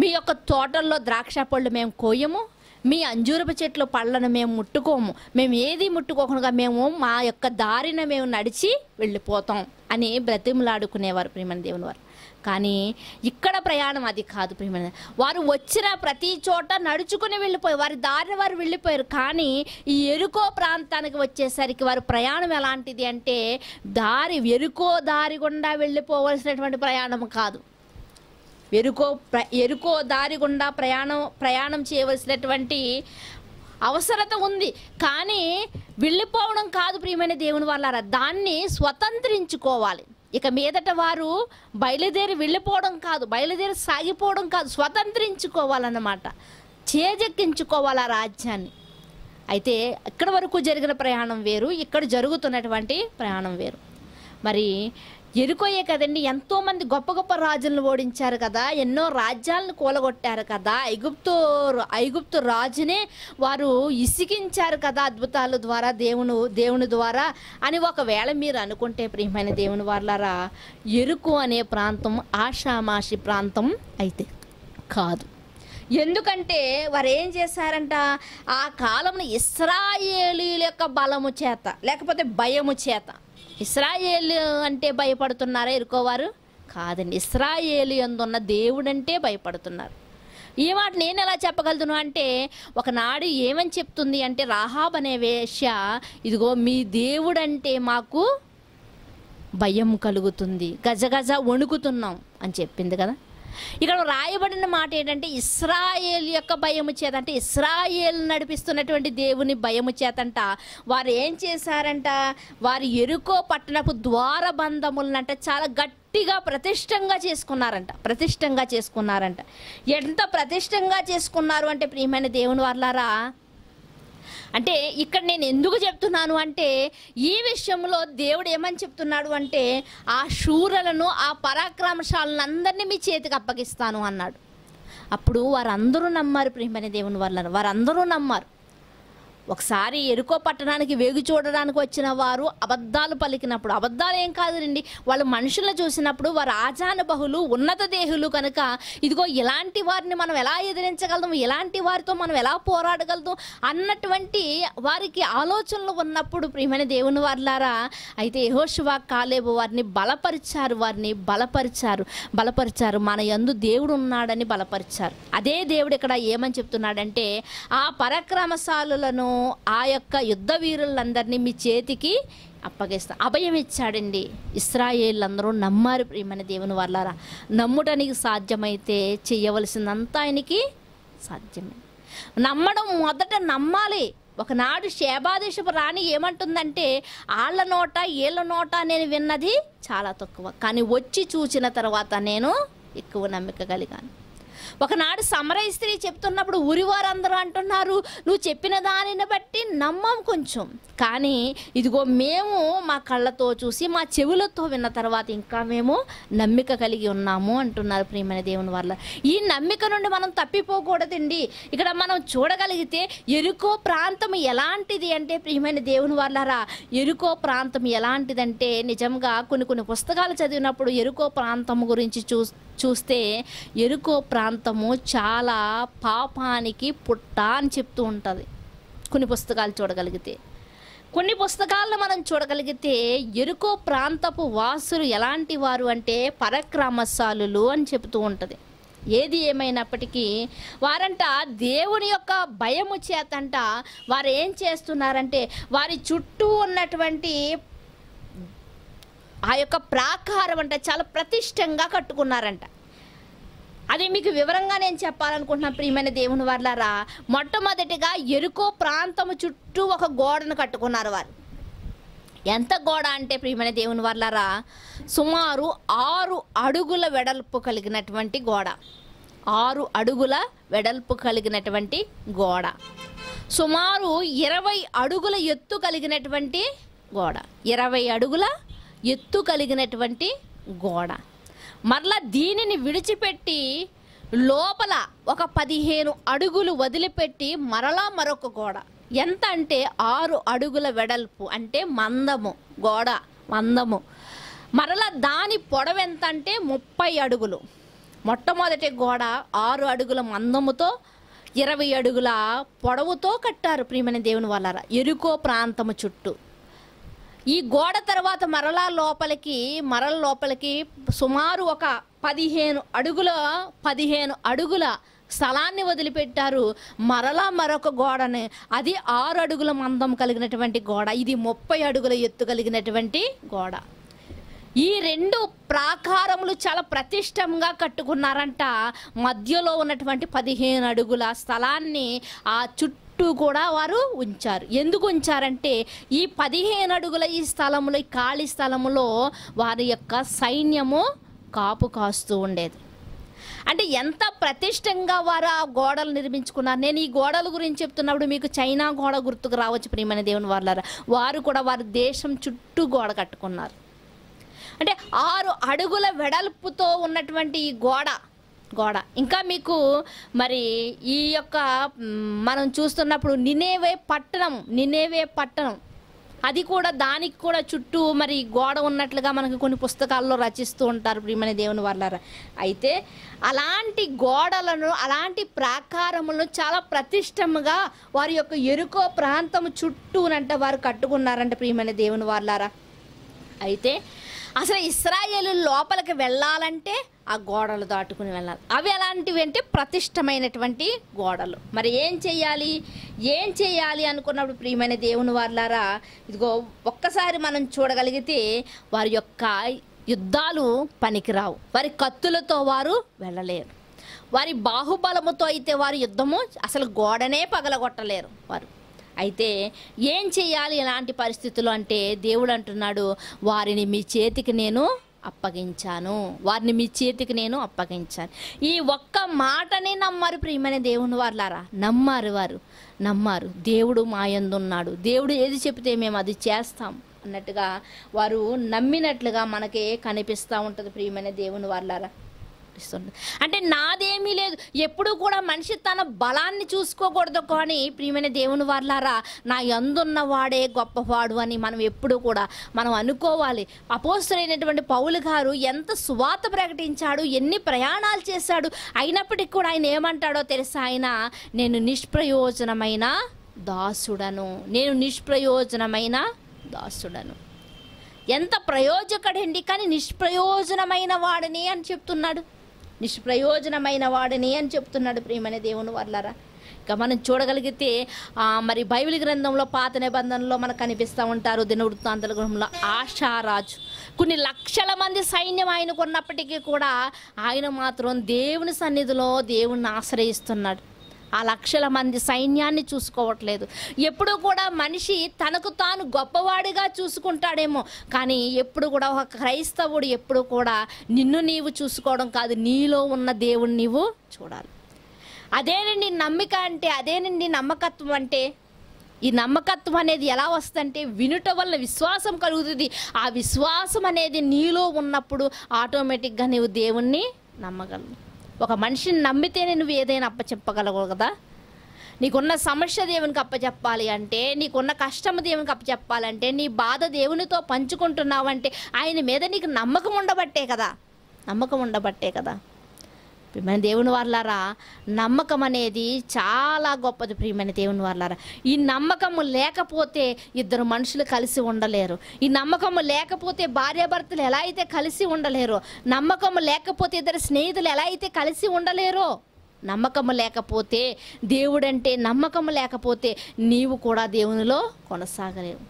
మీ యొక్క తోటల్లో ద్రాక్ష పళ్ళు మేము కోయము మీ అంజూరపు చెట్ల పళ్ళను మేము ముట్టుకోము మేము ఏది ముట్టుకోకుండా మేము మా యొక్క దారిన మేము నడిచి వెళ్ళిపోతాం అని బ్రతిమలాడుకునేవారు ప్రియమణ దేవుని వారు కానీ ఇక్కడ ప్రయాణం అది కాదు ప్రియమైన వారు వచ్చిన ప్రతి చోట నడుచుకుని వెళ్ళిపోయి వారి దారిన వారు వెళ్ళిపోయారు కానీ ఈ ఎరుకో ప్రాంతానికి వచ్చేసరికి వారి ప్రయాణం ఎలాంటిది అంటే దారి ఎరుకో దారి గుండా వెళ్ళిపోవలసినటువంటి ప్రయాణం కాదు ఎరుకో ప్ర ఎరుకో దారి గుండా ప్రయాణం ప్రయాణం చేయవలసినటువంటి అవసరత ఉంది కానీ వెళ్ళిపోవడం కాదు ప్రియమైన దేవుని వాళ్ళారా దాన్ని స్వతంత్రించుకోవాలి ఇక మీదట వారు బయలుదేరి వెళ్ళిపోవడం కాదు బయలుదేరి సాగిపోవడం కాదు స్వతంత్రించుకోవాలన్నమాట చేజెక్కించుకోవాలి ఆ రాజ్యాన్ని అయితే ఇక్కడ వరకు జరిగిన ప్రయాణం వేరు ఇక్కడ జరుగుతున్నటువంటి ప్రయాణం వేరు మరి ఎరుకోయే కదండి ఎంతో మంది గొప్ప గొప్ప రాజులను ఓడించారు కదా ఎన్నో రాజ్యాలను కూలగొట్టారు కదా ఐగుప్తు ఐగుప్తు రాజునే వారు ఇసికించారు కదా అద్భుతాల ద్వారా దేవుని దేవుని ద్వారా అని ఒకవేళ మీరు అనుకుంటే ప్రియమైన దేవుని వాళ్ళారా ఎరుకు అనే ప్రాంతం ఆషామాషి ప్రాంతం అయితే కాదు ఎందుకంటే వారు ఏం చేశారంట ఆ కాలంలో ఇస్రాయేలీల యొక్క బలము చేత లేకపోతే భయము చేత ఇస్రాయేల్ అంటే భయపడుతున్నారా ఎరుకోవారు కాదండి ఇస్రాయేలు ఎందున్న దేవుడంటే భయపడుతున్నారు ఈ మాట నేను ఎలా చెప్పగలను అంటే ఒకనాడు ఏమని చెప్తుంది అంటే రాహాబ్ అనే వేష ఇదిగో మీ దేవుడంటే మాకు భయం కలుగుతుంది గజగజ వణుకుతున్నాం అని చెప్పింది కదా ఇక్కడ రాయబడిన మాట ఏంటంటే ఇస్రాయేల్ యొక్క భయము అంటే ఇస్రాయేల్ నడిపిస్తున్నటువంటి దేవుని భయము చేతంట వారు ఏం చేశారంట వారు ఎరుకో పట్టణపు ద్వారబంధములనంట చాలా గట్టి గట్టిగా ప్రతిష్టంగా చేసుకున్నారంట ప్రతిష్టంగా చేసుకున్నారంట ఎంత ప్రతిష్టంగా చేసుకున్నారు అంటే ప్రియమైన దేవుని వర్లారా అంటే ఇక్కడ నేను ఎందుకు చెప్తున్నాను అంటే ఈ విషయంలో దేవుడు ఏమని చెప్తున్నాడు అంటే ఆ శూరలను ఆ పరాక్రమశాలను అందరినీ మీ చేతికి అప్పగిస్తాను అన్నాడు అప్పుడు వారందరూ నమ్మారు ప్రియమైన దేవుని వల్ల వారందరూ నమ్మారు ఒకసారి ఎరుకో పట్టణానికి వేగు చూడడానికి వచ్చిన వారు అబద్ధాలు పలికినప్పుడు అబద్ధాలు ఏం కాదురండి వాళ్ళు మనుషులను చూసినప్పుడు వారు ఆజానుబహులు ఉన్నత దేహులు కనుక ఇదిగో ఇలాంటి వారిని మనం ఎలా ఎదిరించగలం ఇలాంటి వారితో మనం ఎలా పోరాడగలదు అన్నటువంటి వారికి ఆలోచనలు ఉన్నప్పుడు ప్రియమైన దేవుని వారిలారా అయితే యహోశివా కాలేబు వారిని బలపరిచారు వారిని బలపరిచారు బలపరిచారు మన యందు దేవుడు ఉన్నాడని బలపరిచారు అదే దేవుడు ఇక్కడ ఏమని చెప్తున్నాడంటే ఆ పరక్రమశాలులను ఆ యొక్క యుద్ధ వీరులందరినీ మీ చేతికి అప్పగిస్తాం అభయం ఇచ్చాడండి ఇస్రాయేళ్ళందరూ నమ్మారు ప్రియమైన దేవుని వల్లారా నమ్ముటానికి సాధ్యమైతే చేయవలసిందంతా ఆయనకి సాధ్యమే నమ్మడం మొదట నమ్మాలి ఒకనాడు శేభాదేశపు రాణి ఏమంటుందంటే ఆళ్ళ నోట ఏళ్ళ నోట నేను విన్నది చాలా తక్కువ కానీ వచ్చి చూసిన తర్వాత నేను ఎక్కువ నమ్మిక కలిగాను ఒకనాడు సమరయ స్త్రీ చెప్తున్నప్పుడు వారందరూ అంటున్నారు నువ్వు చెప్పిన దానిని బట్టి నమ్మం కొంచెం కానీ ఇదిగో మేము మా కళ్ళతో చూసి మా చెవులతో విన్న తర్వాత ఇంకా మేము నమ్మిక కలిగి ఉన్నాము అంటున్నారు ప్రియమైన దేవుని వల్ల ఈ నమ్మిక నుండి మనం తప్పిపోకూడదండి ఇక్కడ మనం చూడగలిగితే ఎరుకో ప్రాంతం ఎలాంటిది అంటే ప్రియమైన దేవుని వాళ్ళారా ఎరుకో ప్రాంతం ఎలాంటిదంటే నిజంగా కొన్ని కొన్ని పుస్తకాలు చదివినప్పుడు ఎరుకో ప్రాంతం గురించి చూ చూస్తే ఎరుకో ప్రాంతం జీవితము చాలా పాపానికి పుట్ట అని చెప్తూ ఉంటుంది కొన్ని పుస్తకాలు చూడగలిగితే కొన్ని పుస్తకాలను మనం చూడగలిగితే ఎరుకో ప్రాంతపు వాసులు ఎలాంటి వారు అంటే పరక్రమశాలులు అని చెబుతూ ఉంటుంది ఏది ఏమైనప్పటికీ వారంట దేవుని యొక్క భయము చేతంట వారు ఏం చేస్తున్నారంటే వారి చుట్టూ ఉన్నటువంటి ఆ యొక్క ప్రాకారం అంట చాలా ప్రతిష్టంగా కట్టుకున్నారంట అది మీకు వివరంగా నేను చెప్పాలనుకుంటున్నాను ప్రియమైన దేవుని వర్లారా మొట్టమొదటిగా ఎరుకో ప్రాంతము చుట్టూ ఒక గోడను కట్టుకున్నారు వారు ఎంత గోడ అంటే ప్రియమైన దేవుని వర్లారా సుమారు ఆరు అడుగుల వెడల్పు కలిగినటువంటి గోడ ఆరు అడుగుల వెడల్పు కలిగినటువంటి గోడ సుమారు ఇరవై అడుగుల ఎత్తు కలిగినటువంటి గోడ ఇరవై అడుగుల ఎత్తు కలిగినటువంటి గోడ మరలా దీనిని విడిచిపెట్టి లోపల ఒక పదిహేను అడుగులు వదిలిపెట్టి మరలా మరొక గోడ ఎంత అంటే ఆరు అడుగుల వెడల్పు అంటే మందము గోడ మందము మరలా దాని పొడవు ఎంత అంటే ముప్పై అడుగులు మొట్టమొదటి గోడ ఆరు అడుగుల మందముతో ఇరవై అడుగుల పొడవుతో కట్టారు ప్రియమైన దేవుని వల్ల ఎరుకో ప్రాంతము చుట్టూ ఈ గోడ తర్వాత మరలా లోపలికి మరల లోపలికి సుమారు ఒక పదిహేను అడుగుల పదిహేను అడుగుల స్థలాన్ని వదిలిపెట్టారు మరలా మరొక గోడని అది ఆరు అడుగుల మందం కలిగినటువంటి గోడ ఇది ముప్పై అడుగుల ఎత్తు కలిగినటువంటి గోడ ఈ రెండు ప్రాకారములు చాలా ప్రతిష్టంగా కట్టుకున్నారంట మధ్యలో ఉన్నటువంటి పదిహేను అడుగుల స్థలాన్ని ఆ చుట్టూ చుట్టూ కూడా వారు ఉంచారు ఎందుకు ఉంచారంటే ఈ పదిహేను అడుగుల ఈ స్థలంలో ఈ ఖాళీ స్థలంలో వారి యొక్క సైన్యము కాపు కాస్తూ ఉండేది అంటే ఎంత ప్రతిష్టంగా వారు ఆ గోడలు నిర్మించుకున్నారు నేను ఈ గోడల గురించి చెప్తున్నప్పుడు మీకు చైనా గోడ గుర్తుకు రావచ్చు ప్రియమైన దేవుని వాళ్ళ వారు కూడా వారి దేశం చుట్టూ గోడ కట్టుకున్నారు అంటే ఆరు అడుగుల వెడల్పుతో ఉన్నటువంటి ఈ గోడ గోడ ఇంకా మీకు మరి ఈ యొక్క మనం చూస్తున్నప్పుడు నినేవే పట్టణం నినేవే పట్టణం అది కూడా దానికి కూడా చుట్టూ మరి గోడ ఉన్నట్లుగా మనకు కొన్ని పుస్తకాల్లో రచిస్తూ ఉంటారు ప్రియమణి దేవుని వాళ్ళారా అయితే అలాంటి గోడలను అలాంటి ప్రాకారములను చాలా ప్రతిష్టముగా వారి యొక్క ఎరుకో ప్రాంతం చుట్టూనంట వారు కట్టుకున్నారంట ప్రియమణి దేవుని వాళ్ళారా అయితే అసలు ఇస్రాయేల్ లోపలికి వెళ్ళాలంటే ఆ గోడలు దాటుకుని వెళ్ళాలి అవి ఎలాంటివి అంటే ప్రతిష్టమైనటువంటి గోడలు మరి ఏం చేయాలి ఏం చేయాలి అనుకున్నప్పుడు ప్రియమైన దేవుని వాళ్ళారా ఇదిగో ఒక్కసారి మనం చూడగలిగితే వారి యొక్క యుద్ధాలు పనికిరావు వారి కత్తులతో వారు వెళ్ళలేరు వారి బాహుబలముతో అయితే వారి యుద్ధము అసలు గోడనే పగలగొట్టలేరు వారు అయితే ఏం చేయాలి ఎలాంటి పరిస్థితులు అంటే దేవుడు అంటున్నాడు వారిని మీ చేతికి నేను అప్పగించాను వారిని మీ చేతికి నేను అప్పగించాను ఈ ఒక్క మాటని నమ్మారు ప్రియమైన దేవుని వారులారా నమ్మారు వారు నమ్మారు దేవుడు మాయందున్నాడు దేవుడు ఏది చెప్తే మేము అది చేస్తాం అన్నట్టుగా వారు నమ్మినట్లుగా మనకే కనిపిస్తూ ఉంటుంది ప్రియమైన దేవుని వారులారా అనుగ్రహిస్తుంది అంటే నాదేమీ లేదు ఎప్పుడు కూడా మనిషి తన బలాన్ని చూసుకోకూడదు కానీ ప్రియమైన దేవుని వర్లారా నా ఎందున్న వాడే గొప్పవాడు అని మనం ఎప్పుడు కూడా మనం అనుకోవాలి అపోస్తులైనటువంటి పౌలు గారు ఎంత సువాత ప్రకటించాడు ఎన్ని ప్రయాణాలు చేశాడు అయినప్పటికీ కూడా ఆయన ఏమంటాడో తెలుసా ఆయన నేను నిష్ప్రయోజనమైన దాసుడను నేను నిష్ప్రయోజనమైన దాసుడను ఎంత ప్రయోజకడండి కానీ నిష్ప్రయోజనమైన వాడిని అని చెప్తున్నాడు నిష్ప్రయోజనమైన వాడిని అని చెప్తున్నాడు ప్రియమైన దేవుని వర్లరా ఇక మనం చూడగలిగితే మరి బైబిల్ గ్రంథంలో పాత నిబంధనలో మనకు కనిపిస్తూ ఉంటారు దినవృత్తాంతల గృహంలో ఆశారాజు కొన్ని లక్షల మంది సైన్యం ఆయనకున్నప్పటికీ కూడా ఆయన మాత్రం దేవుని సన్నిధిలో దేవుణ్ణి ఆశ్రయిస్తున్నాడు ఆ లక్షల మంది సైన్యాన్ని చూసుకోవట్లేదు ఎప్పుడు కూడా మనిషి తనకు తాను గొప్పవాడిగా చూసుకుంటాడేమో కానీ ఎప్పుడు కూడా ఒక క్రైస్తవుడు ఎప్పుడు కూడా నిన్ను నీవు చూసుకోవడం కాదు నీలో ఉన్న దేవుణ్ణి నీవు చూడాలి అదేనండి నమ్మిక అంటే అదేనండి నమ్మకత్వం అంటే ఈ నమ్మకత్వం అనేది ఎలా వస్తుందంటే వినుట వల్ల విశ్వాసం కలుగుతుంది ఆ విశ్వాసం అనేది నీలో ఉన్నప్పుడు ఆటోమేటిక్గా నీవు దేవుణ్ణి నమ్మగలవు ఒక మనిషిని నమ్మితేనే నువ్వు ఏదైనా అప్పచెప్పగలవు కదా నీకున్న సమస్య దేవునికి అప్పచెప్పాలి అంటే నీకున్న కష్టం దేవునికి అప్పచెప్పాలంటే నీ బాధ దేవునితో పంచుకుంటున్నావంటే ఆయన మీద నీకు నమ్మకం ఉండబట్టే కదా నమ్మకం ఉండబట్టే కదా ప్రియమైన దేవుని వాళ్ళారా నమ్మకం అనేది చాలా గొప్పది ప్రియమైన దేవుని వాళ్ళారా ఈ నమ్మకము లేకపోతే ఇద్దరు మనుషులు కలిసి ఉండలేరు ఈ నమ్మకము లేకపోతే భార్యాభర్తలు ఎలా అయితే కలిసి ఉండలేరో నమ్మకము లేకపోతే ఇద్దరు స్నేహితులు ఎలా అయితే కలిసి ఉండలేరో నమ్మకము లేకపోతే దేవుడంటే నమ్మకము లేకపోతే నీవు కూడా దేవునిలో కొనసాగలేవు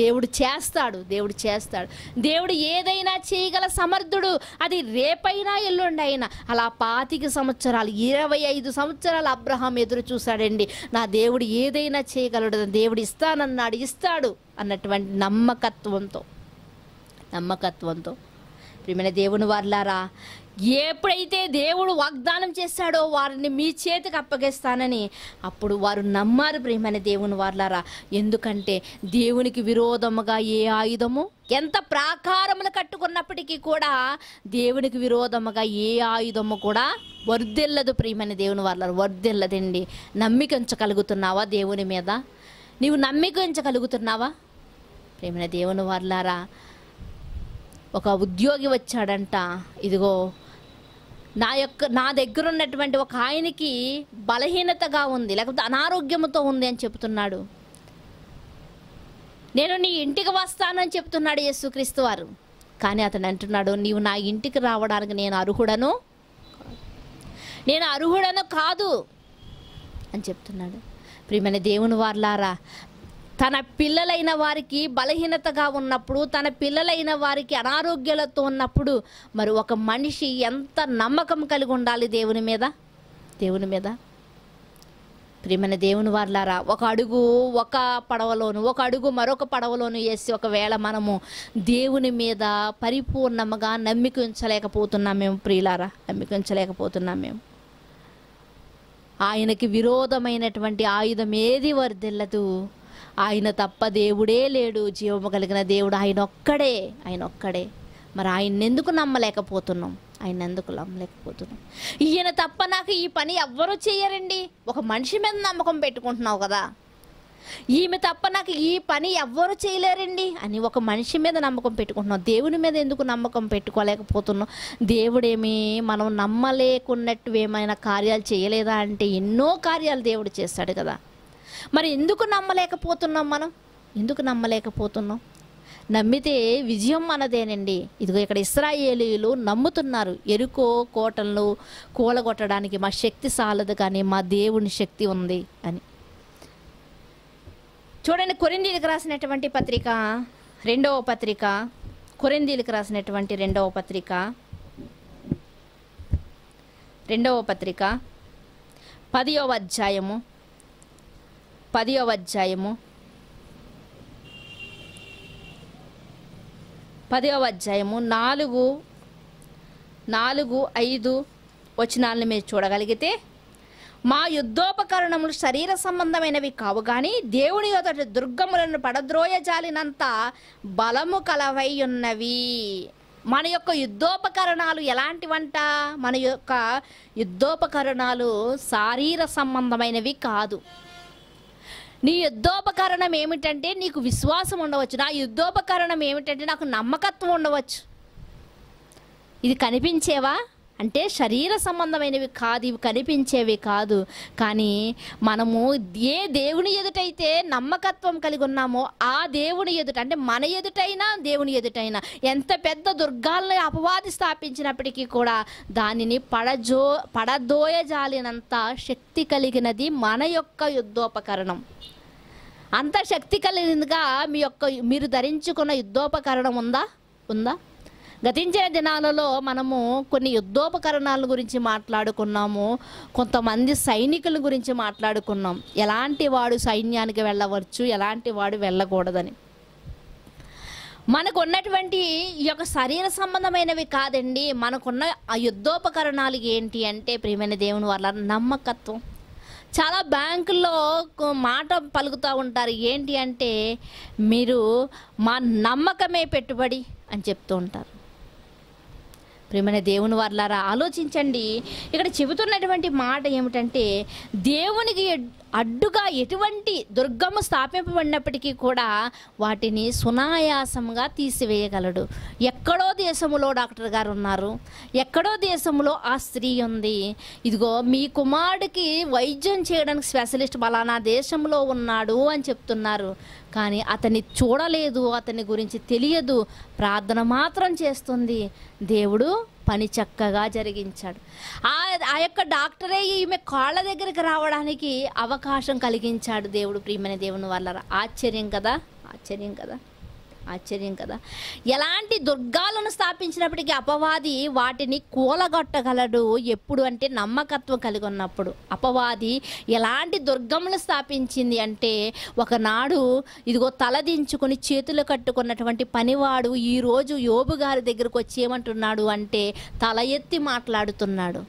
దేవుడు చేస్తాడు దేవుడు చేస్తాడు దేవుడు ఏదైనా చేయగల సమర్థుడు అది రేపైనా ఎల్లుండి అయినా అలా పాతిక సంవత్సరాలు ఇరవై ఐదు సంవత్సరాలు అబ్రహాం ఎదురు చూశాడండి నా దేవుడు ఏదైనా చేయగలడు దేవుడు ఇస్తానన్నాడు ఇస్తాడు అన్నటువంటి నమ్మకత్వంతో నమ్మకత్వంతో ప్రిమిన దేవుని వర్లారా ఎప్పుడైతే దేవుడు వాగ్దానం చేశాడో వారిని మీ చేతికి అప్పగిస్తానని అప్పుడు వారు నమ్మారు ప్రేమని దేవుని వాళ్ళారా ఎందుకంటే దేవునికి విరోధముగా ఏ ఆయుధము ఎంత ప్రాకారములు కట్టుకున్నప్పటికీ కూడా దేవునికి విరోధముగా ఏ ఆయుధము కూడా వర్దిల్లదు ప్రేమని దేవుని వాళ్ళారు వర్దిల్లదండి నమ్మికించగలుగుతున్నావా దేవుని మీద నీవు నమ్మికించగలుగుతున్నావా ప్రేమని దేవుని వాళ్ళారా ఒక ఉద్యోగి వచ్చాడంట ఇదిగో నా యొక్క నా దగ్గర ఉన్నటువంటి ఒక ఆయనకి బలహీనతగా ఉంది లేకపోతే అనారోగ్యంతో ఉంది అని చెప్తున్నాడు నేను నీ ఇంటికి వస్తానని చెప్తున్నాడు యేసుక్రీస్తు వారు కానీ అతను అంటున్నాడు నీవు నా ఇంటికి రావడానికి నేను అర్హుడను నేను అర్హుడను కాదు అని చెప్తున్నాడు ప్రియమైన దేవుని వారులారా తన పిల్లలైన వారికి బలహీనతగా ఉన్నప్పుడు తన పిల్లలైన వారికి అనారోగ్యాలతో ఉన్నప్పుడు మరి ఒక మనిషి ఎంత నమ్మకం కలిగి ఉండాలి దేవుని మీద దేవుని మీద ప్రియమైన దేవుని వారిలారా ఒక అడుగు ఒక పడవలోను ఒక అడుగు మరొక పడవలోను వేసి ఒకవేళ మనము దేవుని మీద పరిపూర్ణంగా నమ్మిక ఉంచలేకపోతున్నాం మేము ప్రియులారా నమ్మిక ఉంచలేకపోతున్నాం మేము ఆయనకి విరోధమైనటువంటి ఆయుధం ఏది వర్దిల్లదు ఆయన తప్ప దేవుడే లేడు జీవము కలిగిన దేవుడు ఆయన ఒక్కడే ఆయన ఒక్కడే మరి ఆయన ఎందుకు నమ్మలేకపోతున్నాం ఆయన ఎందుకు నమ్మలేకపోతున్నాం ఈయన తప్ప నాకు ఈ పని ఎవ్వరూ చేయరండి ఒక మనిషి మీద నమ్మకం పెట్టుకుంటున్నావు కదా ఈమె తప్ప నాకు ఈ పని ఎవ్వరూ చేయలేరండి అని ఒక మనిషి మీద నమ్మకం పెట్టుకుంటున్నాం దేవుని మీద ఎందుకు నమ్మకం పెట్టుకోలేకపోతున్నాం దేవుడేమి మనం నమ్మలేకున్నట్టు ఏమైనా కార్యాలు చేయలేదా అంటే ఎన్నో కార్యాలు దేవుడు చేస్తాడు కదా మరి ఎందుకు నమ్మలేకపోతున్నాం మనం ఎందుకు నమ్మలేకపోతున్నాం నమ్మితే విజయం మనదేనండి ఇదిగో ఇక్కడ ఇస్రాయేలీలు నమ్ముతున్నారు ఎరుకో కోటలను కూలగొట్టడానికి మా శక్తి సాలదు కానీ మా దేవుని శక్తి ఉంది అని చూడండి కొరిందీలకు రాసినటువంటి పత్రిక రెండవ పత్రిక కొరిందీలకు రాసినటువంటి రెండవ పత్రిక రెండవ పత్రిక పదియో అధ్యాయము పదియో అధ్యాయము పదవ అధ్యాయము నాలుగు నాలుగు ఐదు వచనాలను మీరు చూడగలిగితే మా యుద్ధోపకరణములు శరీర సంబంధమైనవి కావు కానీ దేవుని యొక్క దుర్గములను పడద్రోయజాలినంత బలము కలవై ఉన్నవి మన యొక్క యుద్ధోపకరణాలు ఎలాంటివంట మన యొక్క యుద్ధోపకరణాలు శారీర సంబంధమైనవి కాదు నీ యుద్ధోపకరణం ఏమిటంటే నీకు విశ్వాసం ఉండవచ్చు నా యుద్ధోపకరణం ఏమిటంటే నాకు నమ్మకత్వం ఉండవచ్చు ఇది కనిపించేవా అంటే శరీర సంబంధమైనవి కాదు ఇవి కనిపించేవి కాదు కానీ మనము ఏ దేవుని ఎదుటైతే నమ్మకత్వం కలిగి ఉన్నామో ఆ దేవుని ఎదుట అంటే మన ఎదుటైనా దేవుని ఎదుటైనా ఎంత పెద్ద దుర్గాల్ని అపవాది స్థాపించినప్పటికీ కూడా దానిని పడజో పడదోయజాలినంత శక్తి కలిగినది మన యొక్క యుద్ధోపకరణం అంత శక్తి కలిగినదిగా మీ యొక్క మీరు ధరించుకున్న యుద్ధోపకరణం ఉందా ఉందా గతించిన దినాలలో మనము కొన్ని యుద్ధోపకరణాల గురించి మాట్లాడుకున్నాము కొంతమంది సైనికుల గురించి మాట్లాడుకున్నాం ఎలాంటి వాడు సైన్యానికి వెళ్ళవచ్చు ఎలాంటి వాడు వెళ్ళకూడదని మనకు ఉన్నటువంటి ఈ యొక్క శరీర సంబంధమైనవి కాదండి మనకున్న ఆ యుద్ధోపకరణాలు ఏంటి అంటే ప్రియమైన దేవుని వల్ల నమ్మకత్వం చాలా బ్యాంకుల్లో మాట పలుకుతూ ఉంటారు ఏంటి అంటే మీరు మా నమ్మకమే పెట్టుబడి అని చెప్తూ ఉంటారు ప్రేమైన దేవుని వర్లారా ఆలోచించండి ఇక్కడ చెబుతున్నటువంటి మాట ఏమిటంటే దేవునికి అడ్డుగా ఎటువంటి దుర్గము స్థాపింపబడినప్పటికీ కూడా వాటిని సునాయాసంగా తీసివేయగలడు ఎక్కడో దేశంలో డాక్టర్ గారు ఉన్నారు ఎక్కడో దేశంలో ఆ స్త్రీ ఉంది ఇదిగో మీ కుమారుడికి వైద్యం చేయడానికి స్పెషలిస్ట్ బలానా దేశంలో ఉన్నాడు అని చెప్తున్నారు కానీ అతన్ని చూడలేదు అతని గురించి తెలియదు ప్రార్థన మాత్రం చేస్తుంది దేవుడు పని చక్కగా జరిగించాడు ఆ ఆ యొక్క డాక్టరే ఈమె కాళ్ళ దగ్గరికి రావడానికి అవకాశం కలిగించాడు దేవుడు ప్రియమైన దేవుని వల్ల ఆశ్చర్యం కదా ఆశ్చర్యం కదా ఆశ్చర్యం కదా ఎలాంటి దుర్గాలను స్థాపించినప్పటికీ అపవాది వాటిని కూలగొట్టగలడు ఎప్పుడు అంటే నమ్మకత్వం కలిగి ఉన్నప్పుడు అపవాది ఎలాంటి దుర్గములు స్థాపించింది అంటే ఒకనాడు ఇదిగో తలదించుకుని చేతులు కట్టుకున్నటువంటి పనివాడు ఈరోజు యోబు గారి దగ్గరకు వచ్చి ఏమంటున్నాడు అంటే తల ఎత్తి మాట్లాడుతున్నాడు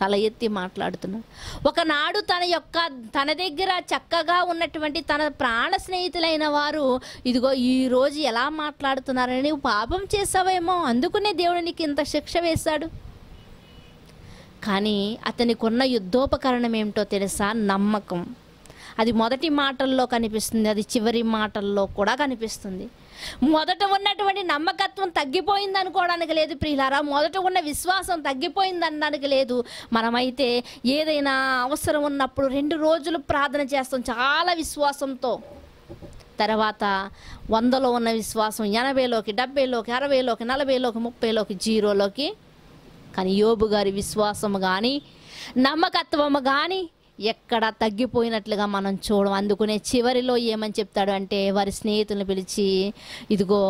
తల ఎత్తి మాట్లాడుతున్నాడు ఒకనాడు తన యొక్క తన దగ్గర చక్కగా ఉన్నటువంటి తన ప్రాణ స్నేహితులైన వారు ఇదిగో ఈరోజు ఎలా మాట్లాడుతున్నారని పాపం చేసావేమో అందుకునే దేవుడు నీకు ఇంత శిక్ష వేశాడు కానీ అతనికున్న యుద్ధోపకరణం ఏమిటో తెలుసా నమ్మకం అది మొదటి మాటల్లో కనిపిస్తుంది అది చివరి మాటల్లో కూడా కనిపిస్తుంది మొదట ఉన్నటువంటి నమ్మకత్వం తగ్గిపోయింది అనుకోవడానికి లేదు ప్రియులారా మొదట ఉన్న విశ్వాసం తగ్గిపోయింది అనడానికి లేదు మనమైతే ఏదైనా అవసరం ఉన్నప్పుడు రెండు రోజులు ప్రార్థన చేస్తాం చాలా విశ్వాసంతో తర్వాత వందలో ఉన్న విశ్వాసం ఎనభైలోకి డెబ్బైలోకి అరవైలోకి నలభైలోకి ముప్పైలోకి జీరోలోకి కానీ యోబు గారి విశ్వాసము కానీ నమ్మకత్వము కానీ ఎక్కడ తగ్గిపోయినట్లుగా మనం చూడం అందుకునే చివరిలో ఏమని చెప్తాడు అంటే వారి స్నేహితులను పిలిచి ఇదిగో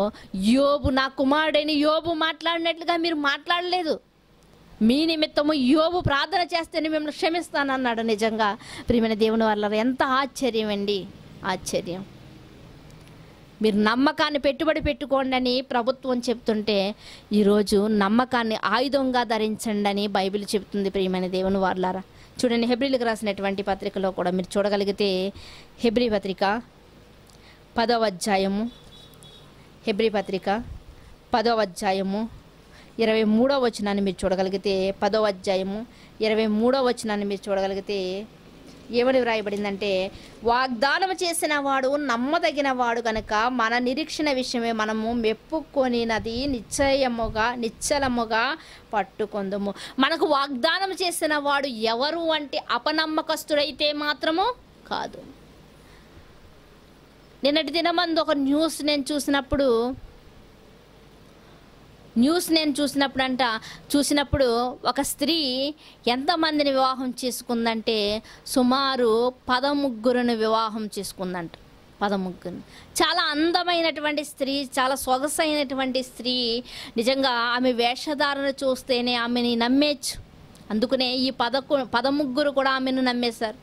యోబు నా కుమారుడైన యోబు మాట్లాడినట్లుగా మీరు మాట్లాడలేదు మీ నిమిత్తము యోబు ప్రార్థన చేస్తేనే మిమ్మల్ని క్షమిస్తానన్నాడు నిజంగా ప్రియమైన దేవుని వల్ల ఎంత ఆశ్చర్యం అండి ఆశ్చర్యం మీరు నమ్మకాన్ని పెట్టుబడి పెట్టుకోండి అని ప్రభుత్వం చెప్తుంటే ఈరోజు నమ్మకాన్ని ఆయుధంగా ధరించండి అని బైబిల్ చెప్తుంది ప్రియమైన దేవుని వాళ్ళారా చూడండి హెబ్రిలకు రాసినటువంటి పత్రికలో కూడా మీరు చూడగలిగితే హెబ్రి పత్రిక పదవ అధ్యాయము హెబ్రి పత్రిక పదవ అధ్యాయము ఇరవై మూడో వచనాన్ని మీరు చూడగలిగితే పదవ అధ్యాయము ఇరవై మూడో వచనాన్ని మీరు చూడగలిగితే ఏమని వ్రాయబడిందంటే వాగ్దానం చేసిన వాడు నమ్మదగిన వాడు కనుక మన నిరీక్షణ విషయమే మనము మెప్పుకొనినది నిశ్చయముగా నిశ్చలముగా పట్టుకుందము మనకు వాగ్దానం చేసిన వాడు ఎవరు అంటే అపనమ్మకస్తుడైతే మాత్రము కాదు నిన్నటి దినమందు ఒక న్యూస్ నేను చూసినప్పుడు న్యూస్ నేను చూసినప్పుడు అంట చూసినప్పుడు ఒక స్త్రీ ఎంతమందిని వివాహం చేసుకుందంటే సుమారు పదముగ్గురుని వివాహం చేసుకుందంట పదముగ్గురు చాలా అందమైనటువంటి స్త్రీ చాలా సొగసైనటువంటి స్త్రీ నిజంగా ఆమె వేషధారణ చూస్తేనే ఆమెని నమ్మేచ్చు అందుకనే ఈ పదకు పదముగ్గురు కూడా ఆమెను నమ్మేశారు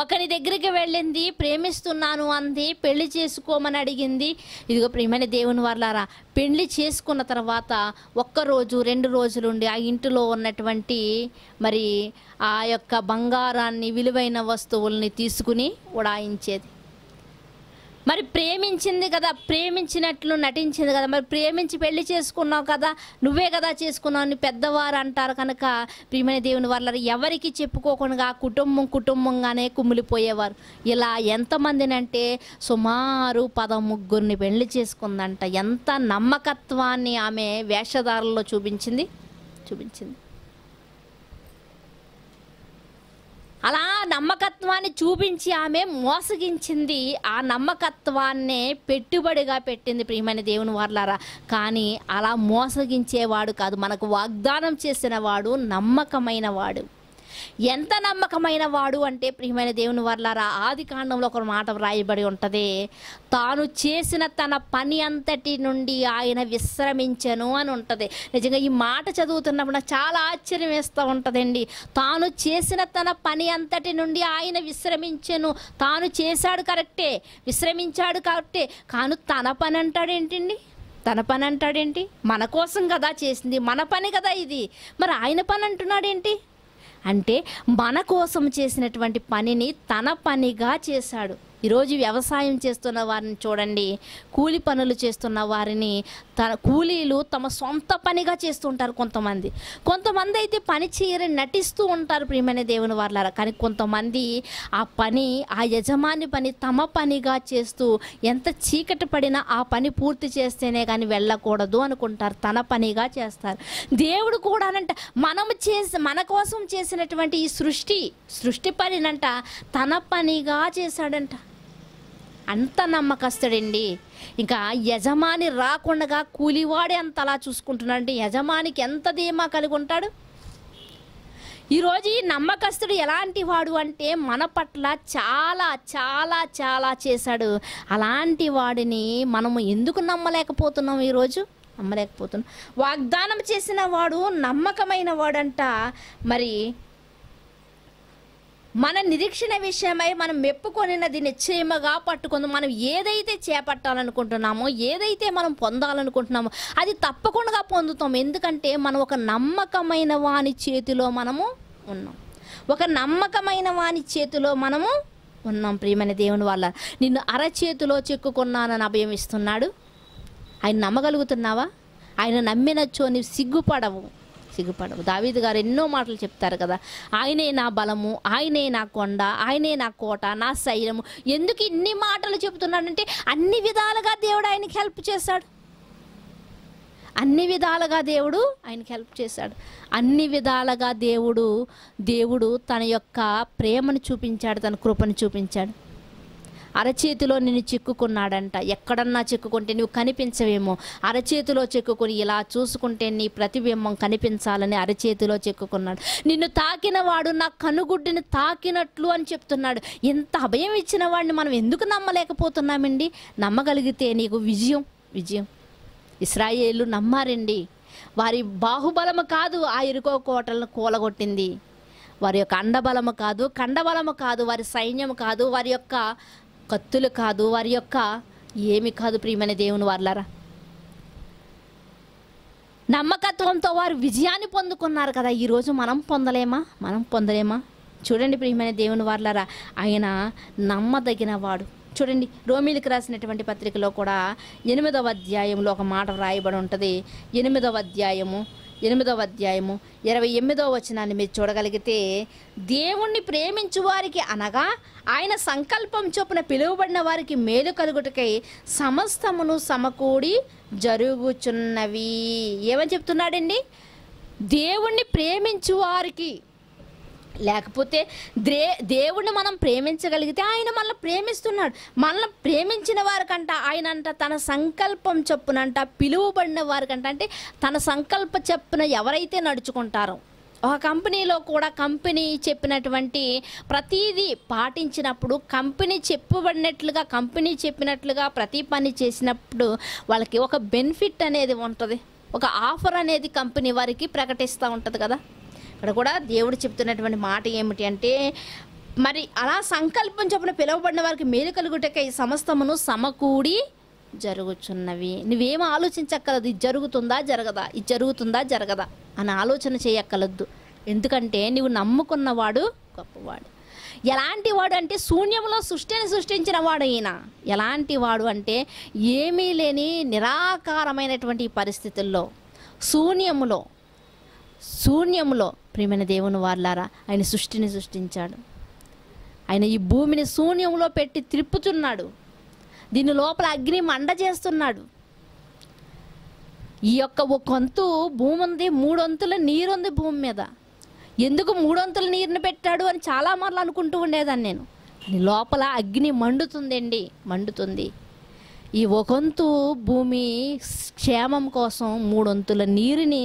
ఒకరి దగ్గరికి వెళ్ళింది ప్రేమిస్తున్నాను అంది పెళ్లి చేసుకోమని అడిగింది ఇదిగో ప్రియమైన దేవుని వర్లారా పెళ్లి చేసుకున్న తర్వాత ఒక్కరోజు రెండు రోజులుండి ఆ ఇంటిలో ఉన్నటువంటి మరి ఆ యొక్క బంగారాన్ని విలువైన వస్తువుల్ని తీసుకుని ఉడాయించేది మరి ప్రేమించింది కదా ప్రేమించినట్లు నటించింది కదా మరి ప్రేమించి పెళ్లి చేసుకున్నావు కదా నువ్వే కదా చేసుకున్నావు అని పెద్దవారు అంటారు కనుక ప్రియమైన దేవుని వాళ్ళ ఎవరికి చెప్పుకోకుండా కుటుంబం కుటుంబంగానే కుమిలిపోయేవారు ఇలా ఎంతమందినంటే సుమారు పదముగ్గురిని పెళ్లి చేసుకుందంట ఎంత నమ్మకత్వాన్ని ఆమె వేషధారల్లో చూపించింది చూపించింది అలా నమ్మకత్వాన్ని చూపించి ఆమె మోసగించింది ఆ నమ్మకత్వాన్నే పెట్టుబడిగా పెట్టింది ప్రియమైన దేవుని వర్లారా కానీ అలా మోసగించేవాడు కాదు మనకు వాగ్దానం చేసిన వాడు నమ్మకమైన వాడు ఎంత నమ్మకమైన వాడు అంటే ప్రియమైన దేవుని వర్లారా ఆది కాండంలో ఒక మాట వ్రాయబడి ఉంటుంది తాను చేసిన తన పని అంతటి నుండి ఆయన విశ్రమించను అని ఉంటుంది నిజంగా ఈ మాట చదువుతున్నప్పుడు నాకు చాలా ఆశ్చర్యం వేస్తూ ఉంటుందండి తాను చేసిన తన పని అంతటి నుండి ఆయన విశ్రమించను తాను చేశాడు కరెక్టే విశ్రమించాడు కరెక్టే కాను తన పని అంటాడు ఏంటండి తన పని అంటాడేంటి మన కోసం కదా చేసింది మన పని కదా ఇది మరి ఆయన పని అంటున్నాడేంటి అంటే మన కోసం చేసినటువంటి పనిని తన పనిగా చేశాడు ఈరోజు వ్యవసాయం చేస్తున్న వారిని చూడండి కూలి పనులు చేస్తున్న వారిని తన కూలీలు తమ సొంత పనిగా చేస్తుంటారు కొంతమంది కొంతమంది అయితే పని చేయరని నటిస్తూ ఉంటారు ప్రియమైన దేవుని వాళ్ళ కానీ కొంతమంది ఆ పని ఆ యజమాని పని తమ పనిగా చేస్తూ ఎంత చీకటి పడినా ఆ పని పూర్తి చేస్తేనే కానీ వెళ్ళకూడదు అనుకుంటారు తన పనిగా చేస్తారు దేవుడు కూడా అనంట మనం చేసి మన కోసం చేసినటువంటి ఈ సృష్టి సృష్టి పనినంట తన పనిగా చేశాడంట అంత నమ్మకస్తుడండి ఇంకా యజమాని రాకుండా కూలివాడే అంత అలా చూసుకుంటున్నాడండి యజమానికి ఎంత ధీమా కలిగి ఉంటాడు ఈరోజు ఈ నమ్మకస్తుడు ఎలాంటి వాడు అంటే మన పట్ల చాలా చాలా చాలా చేశాడు అలాంటి వాడిని మనము ఎందుకు నమ్మలేకపోతున్నాం ఈరోజు నమ్మలేకపోతున్నాం వాగ్దానం చేసిన వాడు నమ్మకమైన వాడంట మరి మన నిరీక్షణ విషయమై మనం మెప్పుకొనినది నిశ్చయముగా పట్టుకుంది మనం ఏదైతే చేపట్టాలనుకుంటున్నామో ఏదైతే మనం పొందాలనుకుంటున్నామో అది తప్పకుండా పొందుతాం ఎందుకంటే మనం ఒక నమ్మకమైన వాని చేతిలో మనము ఉన్నాం ఒక నమ్మకమైన వాని చేతిలో మనము ఉన్నాం ప్రియమైన దేవుని వల్ల నిన్ను అరచేతిలో చెక్కుకున్నానని అభయమిస్తున్నాడు ఆయన నమ్మగలుగుతున్నావా ఆయన నమ్మినచ్చో నీవు సిగ్గుపడవు సిగ్గుపడవు దావీదు గారు ఎన్నో మాటలు చెప్తారు కదా ఆయనే నా బలము ఆయనే నా కొండ ఆయనే నా కోట నా శైలము ఎందుకు ఇన్ని మాటలు చెబుతున్నాడంటే అన్ని విధాలుగా దేవుడు ఆయనకి హెల్ప్ చేశాడు అన్ని విధాలుగా దేవుడు ఆయనకి హెల్ప్ చేశాడు అన్ని విధాలుగా దేవుడు దేవుడు తన యొక్క ప్రేమను చూపించాడు తన కృపను చూపించాడు అరచేతిలో నిన్ను చిక్కుకున్నాడంట ఎక్కడన్నా చిక్కుకుంటే నువ్వు కనిపించవేమో అరచేతిలో చిక్కుకుని ఇలా చూసుకుంటే నీ ప్రతిబింబం కనిపించాలని అరచేతిలో చిక్కుకున్నాడు నిన్ను తాకిన వాడు నా కనుగుడ్డిని తాకినట్లు అని చెప్తున్నాడు ఎంత అభయం ఇచ్చిన వాడిని మనం ఎందుకు నమ్మలేకపోతున్నామండి నమ్మగలిగితే నీకు విజయం విజయం ఇస్రాయేలు నమ్మారండి వారి బాహుబలము కాదు ఆ ఇరుకో కోటలను కూలగొట్టింది వారి యొక్క అండబలము కాదు కండబలము కాదు వారి సైన్యం కాదు వారి యొక్క కత్తులు కాదు వారి యొక్క ఏమి కాదు ప్రియమైన దేవుని వాళ్ళరా నమ్మకత్వంతో వారు విజయాన్ని పొందుకున్నారు కదా ఈరోజు మనం పొందలేమా మనం పొందలేమా చూడండి ప్రియమైన దేవుని వాళ్ళరా ఆయన నమ్మదగిన వాడు చూడండి రోమిలికి రాసినటువంటి పత్రికలో కూడా ఎనిమిదవ అధ్యాయంలో ఒక మాట వ్రాయబడి ఉంటుంది ఎనిమిదవ అధ్యాయము ఎనిమిదవ అధ్యాయము ఇరవై ఎనిమిదవ వచనాన్ని మీరు చూడగలిగితే దేవుణ్ణి ప్రేమించు వారికి అనగా ఆయన సంకల్పం చొప్పున పిలువబడిన వారికి మేలు కలుగుటకై సమస్తమును సమకూడి జరుగుచున్నవి ఏమని చెప్తున్నాడండి దేవుణ్ణి ప్రేమించు వారికి లేకపోతే దే దేవుణ్ణి మనం ప్రేమించగలిగితే ఆయన మనల్ని ప్రేమిస్తున్నాడు మనల్ని ప్రేమించిన వారికంట అంట తన సంకల్పం చెప్పునంట పిలువబడిన వారికంట అంటే తన సంకల్ప చెప్పున ఎవరైతే నడుచుకుంటారో ఒక కంపెనీలో కూడా కంపెనీ చెప్పినటువంటి ప్రతీదీ పాటించినప్పుడు కంపెనీ చెప్పబడినట్లుగా కంపెనీ చెప్పినట్లుగా ప్రతి పని చేసినప్పుడు వాళ్ళకి ఒక బెనిఫిట్ అనేది ఉంటుంది ఒక ఆఫర్ అనేది కంపెనీ వారికి ప్రకటిస్తూ ఉంటుంది కదా ఇక్కడ కూడా దేవుడు చెప్తున్నటువంటి మాట ఏమిటి అంటే మరి అలా సంకల్పం చెప్పిన పిలువబడిన వారికి మేలు ఈ సమస్తమును సమకూడి జరుగుచున్నవి నువ్వేం ఆలోచించక్కలదు ఇది జరుగుతుందా జరగదా ఇది జరుగుతుందా జరగదా అని ఆలోచన చేయక్కలద్దు ఎందుకంటే నువ్వు నమ్ముకున్నవాడు గొప్పవాడు ఎలాంటి వాడు అంటే శూన్యంలో సృష్టిని సృష్టించిన వాడు ఈయన ఎలాంటి వాడు అంటే ఏమీ లేని నిరాకారమైనటువంటి పరిస్థితుల్లో శూన్యములో శూన్యంలో ప్రియమైన దేవుని వార్లారా ఆయన సృష్టిని సృష్టించాడు ఆయన ఈ భూమిని శూన్యంలో పెట్టి త్రిప్పుతున్నాడు దీని లోపల అగ్ని మండ చేస్తున్నాడు ఈ యొక్క ఒక అంతు భూమి ఉంది మూడొంతుల నీరుంది భూమి మీద ఎందుకు మూడొంతుల నీరుని పెట్టాడు అని చాలా మార్లు అనుకుంటూ ఉండేదాన్ని నేను లోపల అగ్ని మండుతుందండి మండుతుంది ఈ ఒకంతు భూమి క్షేమం కోసం మూడొంతుల నీరుని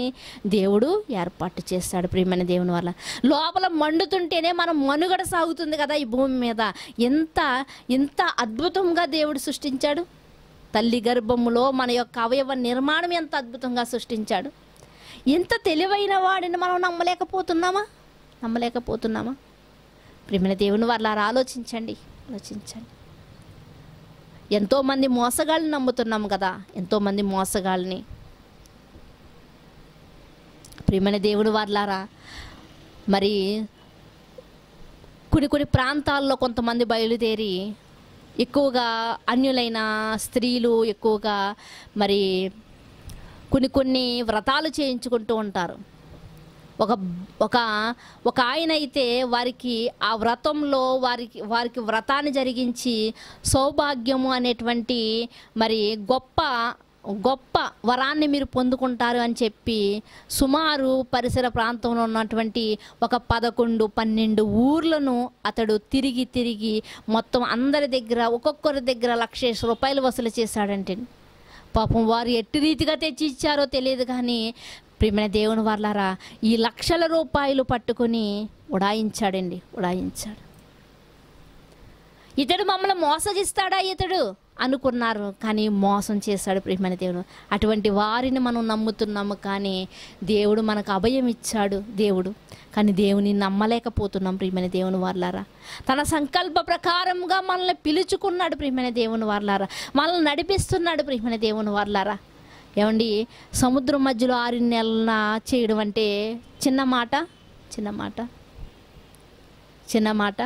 దేవుడు ఏర్పాటు చేస్తాడు ప్రియమైన దేవుని వల్ల లోపల మండుతుంటేనే మనం మనుగడ సాగుతుంది కదా ఈ భూమి మీద ఎంత ఎంత అద్భుతంగా దేవుడు సృష్టించాడు తల్లి గర్భములో మన యొక్క అవయవ నిర్మాణం ఎంత అద్భుతంగా సృష్టించాడు ఎంత తెలివైన వాడిని మనం నమ్మలేకపోతున్నామా నమ్మలేకపోతున్నామా ప్రియమైన దేవుని వల్ల ఆలోచించండి ఆలోచించండి ఎంతోమంది మోసగాళ్ళని నమ్ముతున్నాం కదా ఎంతోమంది మోసగాళ్ళని ప్రియమైన దేవుడు వార్లారా మరి కొన్ని కొన్ని ప్రాంతాల్లో కొంతమంది బయలుదేరి ఎక్కువగా అన్యులైన స్త్రీలు ఎక్కువగా మరి కొన్ని కొన్ని వ్రతాలు చేయించుకుంటూ ఉంటారు ఒక ఒక ఒక ఆయన అయితే వారికి ఆ వ్రతంలో వారికి వారికి వ్రతాన్ని జరిగించి సౌభాగ్యము అనేటువంటి మరి గొప్ప గొప్ప వరాన్ని మీరు పొందుకుంటారు అని చెప్పి సుమారు పరిసర ప్రాంతంలో ఉన్నటువంటి ఒక పదకొండు పన్నెండు ఊర్లను అతడు తిరిగి తిరిగి మొత్తం అందరి దగ్గర ఒక్కొక్కరి దగ్గర లక్ష రూపాయలు వసూలు చేశాడంటే పాపం వారు ఎట్టి రీతిగా తెచ్చి ఇచ్చారో తెలియదు కానీ ప్రియమైన దేవుని వర్లారా ఈ లక్షల రూపాయలు పట్టుకొని ఉడాయించాడండి ఉడాయించాడు ఇతడు మమ్మల్ని మోసగిస్తాడా ఇతడు అనుకున్నారు కానీ మోసం చేశాడు ప్రియమైన దేవుడు అటువంటి వారిని మనం నమ్ముతున్నాము కానీ దేవుడు మనకు అభయం ఇచ్చాడు దేవుడు కానీ దేవుని నమ్మలేకపోతున్నాం ప్రియమైన దేవుని వర్లారా తన సంకల్ప ప్రకారంగా మనల్ని పిలుచుకున్నాడు ప్రియమైన దేవుని వర్లారా మనల్ని నడిపిస్తున్నాడు ప్రియమైన దేవుని వర్లారా ఏమండి సముద్రం మధ్యలో ఆరు నెలల చేయడం అంటే చిన్న మాట చిన్న మాట చిన్న మాట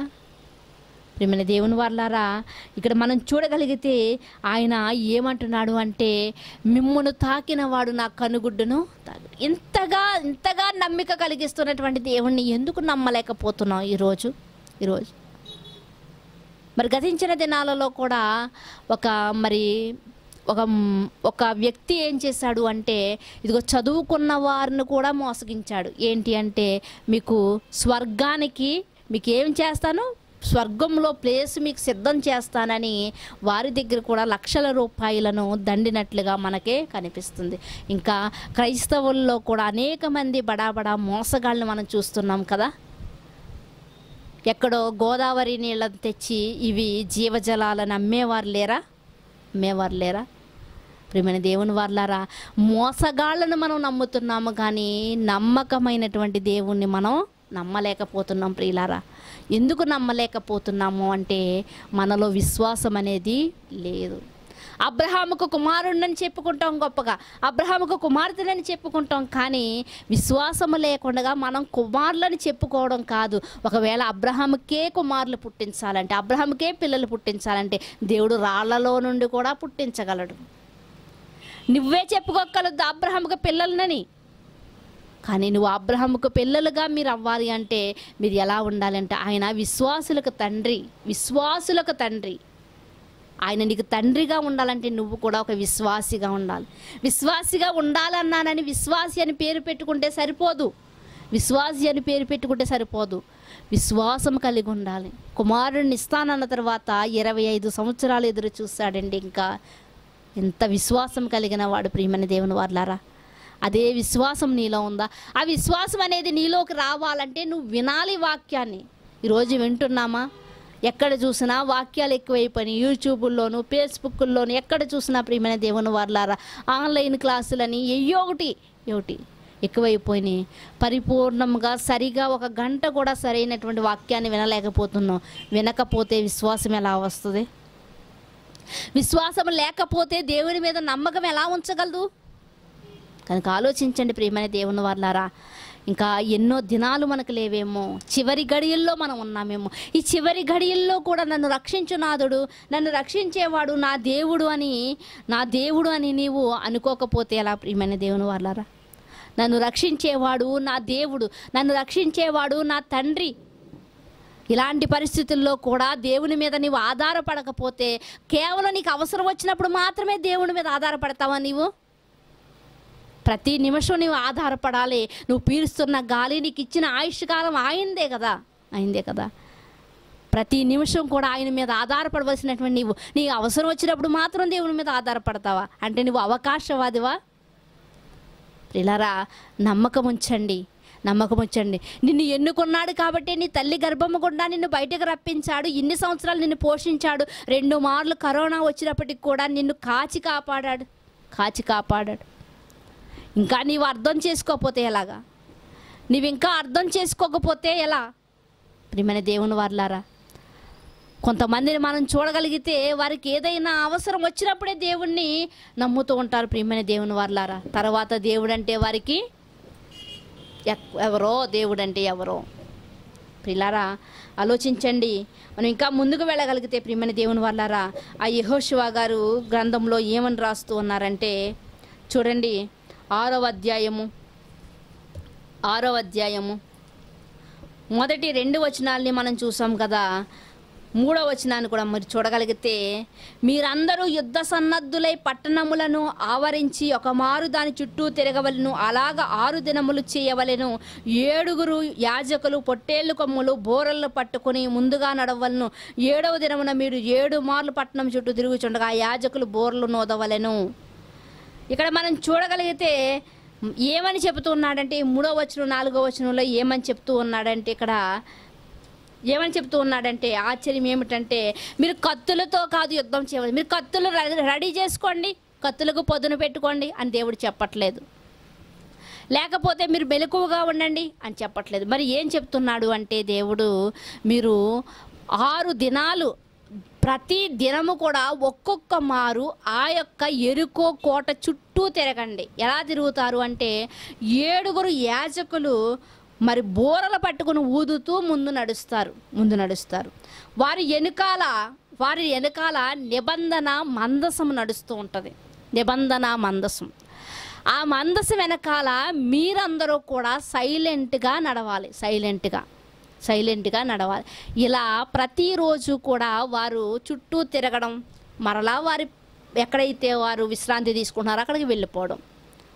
ప్రేమైన దేవుని వాళ్ళారా ఇక్కడ మనం చూడగలిగితే ఆయన ఏమంటున్నాడు అంటే మిమ్మను తాకిన వాడు నా కనుగుడ్డును తాకిడు ఇంతగా ఇంతగా నమ్మిక కలిగిస్తున్నటువంటి దేవుణ్ణి ఎందుకు నమ్మలేకపోతున్నాం ఈరోజు ఈరోజు మరి గతించిన దినాలలో కూడా ఒక మరి ఒక ఒక వ్యక్తి ఏం చేశాడు అంటే ఇదిగో చదువుకున్న వారిని కూడా మోసగించాడు ఏంటి అంటే మీకు స్వర్గానికి మీకు ఏం చేస్తాను స్వర్గంలో ప్లేస్ మీకు సిద్ధం చేస్తానని వారి దగ్గర కూడా లక్షల రూపాయలను దండినట్లుగా మనకే కనిపిస్తుంది ఇంకా క్రైస్తవుల్లో కూడా అనేక మంది బడాబడా మోసగాళ్ళని మనం చూస్తున్నాం కదా ఎక్కడో గోదావరి నీళ్ళని తెచ్చి ఇవి జీవజలాలను అమ్మేవారు లేరా నమ్మేవారు లేరా ప్రియమైన దేవుని వర్లారా మోసగాళ్ళను మనం నమ్ముతున్నాము కానీ నమ్మకమైనటువంటి దేవుణ్ణి మనం నమ్మలేకపోతున్నాం ప్రియులారా ఎందుకు నమ్మలేకపోతున్నాము అంటే మనలో విశ్వాసం అనేది లేదు అబ్రహాముకు కుమారుణ్ణని చెప్పుకుంటాం గొప్పగా అబ్రహాముకు కుమార్తెలని చెప్పుకుంటాం కానీ విశ్వాసము లేకుండా మనం కుమారులని చెప్పుకోవడం కాదు ఒకవేళ అబ్రహాముకే కుమారులు పుట్టించాలంటే అబ్రహాముకే పిల్లలు పుట్టించాలంటే దేవుడు రాళ్లలో నుండి కూడా పుట్టించగలడు నువ్వే చెప్పుకోగలదు అబ్రహాముకు పిల్లలనని కానీ నువ్వు అబ్రహముకు పిల్లలుగా మీరు అవ్వాలి అంటే మీరు ఎలా ఉండాలంటే ఆయన విశ్వాసులకు తండ్రి విశ్వాసులకు తండ్రి ఆయన నీకు తండ్రిగా ఉండాలంటే నువ్వు కూడా ఒక విశ్వాసిగా ఉండాలి విశ్వాసిగా ఉండాలన్నానని విశ్వాసి అని పేరు పెట్టుకుంటే సరిపోదు విశ్వాసి అని పేరు పెట్టుకుంటే సరిపోదు విశ్వాసం కలిగి ఉండాలి కుమారుడిని ఇస్తానన్న తర్వాత ఇరవై ఐదు సంవత్సరాలు ఎదురు చూస్తాడండి ఇంకా ఎంత విశ్వాసం కలిగిన వాడు ప్రియమైన దేవుని వాళ్ళారా అదే విశ్వాసం నీలో ఉందా ఆ విశ్వాసం అనేది నీలోకి రావాలంటే నువ్వు వినాలి వాక్యాన్ని ఈరోజు వింటున్నామా ఎక్కడ చూసినా వాక్యాలు ఎక్కువైపోయినాయి యూట్యూబుల్లోను ఫేస్బుక్లోను ఎక్కడ చూసినా ప్రియమైన దేవుని వర్లారా ఆన్లైన్ క్లాసులని ఎయ్యో ఒకటి ఒకటి ఎక్కువైపోయినాయి పరిపూర్ణంగా సరిగా ఒక గంట కూడా సరైనటువంటి వాక్యాన్ని వినలేకపోతున్నాం వినకపోతే విశ్వాసం ఎలా వస్తుంది విశ్వాసం లేకపోతే దేవుని మీద నమ్మకం ఎలా ఉంచగలదు కనుక ఆలోచించండి ప్రియమైన దేవుని వర్లారా ఇంకా ఎన్నో దినాలు మనకు లేవేమో చివరి గడియల్లో మనం ఉన్నామేమో ఈ చివరి గడియల్లో కూడా నన్ను రక్షించు నాదుడు నన్ను రక్షించేవాడు నా దేవుడు అని నా దేవుడు అని నీవు అనుకోకపోతే ఎలా ప్రియమైన దేవుని వాళ్ళరా నన్ను రక్షించేవాడు నా దేవుడు నన్ను రక్షించేవాడు నా తండ్రి ఇలాంటి పరిస్థితుల్లో కూడా దేవుని మీద నీవు ఆధారపడకపోతే కేవలం నీకు అవసరం వచ్చినప్పుడు మాత్రమే దేవుని మీద ఆధారపడతావా నీవు ప్రతి నిమిషం నువ్వు ఆధారపడాలి నువ్వు పీలుస్తున్న గాలి నీకు ఇచ్చిన ఆయుష్కాలం ఆయిందే కదా అయిందే కదా ప్రతి నిమిషం కూడా ఆయన మీద ఆధారపడవలసినటువంటి నీవు నీ అవసరం వచ్చినప్పుడు మాత్రం దేవుని మీద ఆధారపడతావా అంటే నువ్వు అవకాశవాదివా ఇలారా నమ్మకం ఉంచండి నమ్మకం ఉంచండి నిన్ను ఎన్నుకున్నాడు కాబట్టి నీ తల్లి గర్భము గుండా నిన్ను బయటకు రప్పించాడు ఇన్ని సంవత్సరాలు నిన్ను పోషించాడు రెండు మార్లు కరోనా వచ్చినప్పటికి కూడా నిన్ను కాచి కాపాడాడు కాచి కాపాడాడు ఇంకా నీవు అర్థం చేసుకోకపోతే ఎలాగా నీవు ఇంకా అర్థం చేసుకోకపోతే ఎలా ప్రిమైన దేవుని వారులారా కొంతమందిని మనం చూడగలిగితే వారికి ఏదైనా అవసరం వచ్చినప్పుడే దేవుణ్ణి నమ్ముతూ ఉంటారు ప్రియమైన దేవుని వారులారా తర్వాత దేవుడు అంటే వారికి ఎవరో దేవుడు అంటే ఎవరో ప్రిలారా ఆలోచించండి మనం ఇంకా ముందుకు వెళ్ళగలిగితే ప్రియమైన దేవుని వాళ్ళారా ఆ యహోశివా గారు గ్రంథంలో ఏమని రాస్తూ ఉన్నారంటే చూడండి ఆరవ అధ్యాయము ఆరవ అధ్యాయము మొదటి రెండు వచనాల్ని మనం చూసాం కదా మూడవ వచనాన్ని కూడా మరి చూడగలిగితే మీరందరూ యుద్ధ సన్నద్ధులై పట్టణములను ఆవరించి ఒక మారు దాని చుట్టూ తిరగవలను అలాగ ఆరు దినములు చేయవలను ఏడుగురు యాజకులు పొట్టేళ్ళు కొమ్ములు బోరలను పట్టుకుని ముందుగా నడవలను ఏడవ దినమున మీరు ఏడు మార్లు పట్టణం చుట్టూ తిరుగుచుండగా యాజకులు బోర్లు నోదవలను ఇక్కడ మనం చూడగలిగితే ఏమని చెబుతూ ఉన్నాడంటే మూడో వచనం నాలుగో వచనంలో ఏమని చెప్తూ ఉన్నాడంటే ఇక్కడ ఏమని చెప్తూ ఉన్నాడంటే ఆశ్చర్యం ఏమిటంటే మీరు కత్తులతో కాదు యుద్ధం చేయవచ్చు మీరు కత్తులు రెడీ చేసుకోండి కత్తులకు పొదును పెట్టుకోండి అని దేవుడు చెప్పట్లేదు లేకపోతే మీరు మెలకువగా ఉండండి అని చెప్పట్లేదు మరి ఏం చెప్తున్నాడు అంటే దేవుడు మీరు ఆరు దినాలు ప్రతి దినము కూడా ఒక్కొక్క మారు ఆ యొక్క ఎరుకో కోట చుట్టూ తిరగండి ఎలా తిరుగుతారు అంటే ఏడుగురు యాజకులు మరి బోరలు పట్టుకుని ఊదుతూ ముందు నడుస్తారు ముందు నడుస్తారు వారి వెనుకాల వారి వెనుకాల నిబంధన మందసం నడుస్తూ ఉంటుంది నిబంధన మందసం ఆ మందసం వెనకాల మీరందరూ కూడా సైలెంట్గా నడవాలి సైలెంట్గా సైలెంట్గా నడవాలి ఇలా ప్రతిరోజు కూడా వారు చుట్టూ తిరగడం మరలా వారి ఎక్కడైతే వారు విశ్రాంతి తీసుకుంటున్నారో అక్కడికి వెళ్ళిపోవడం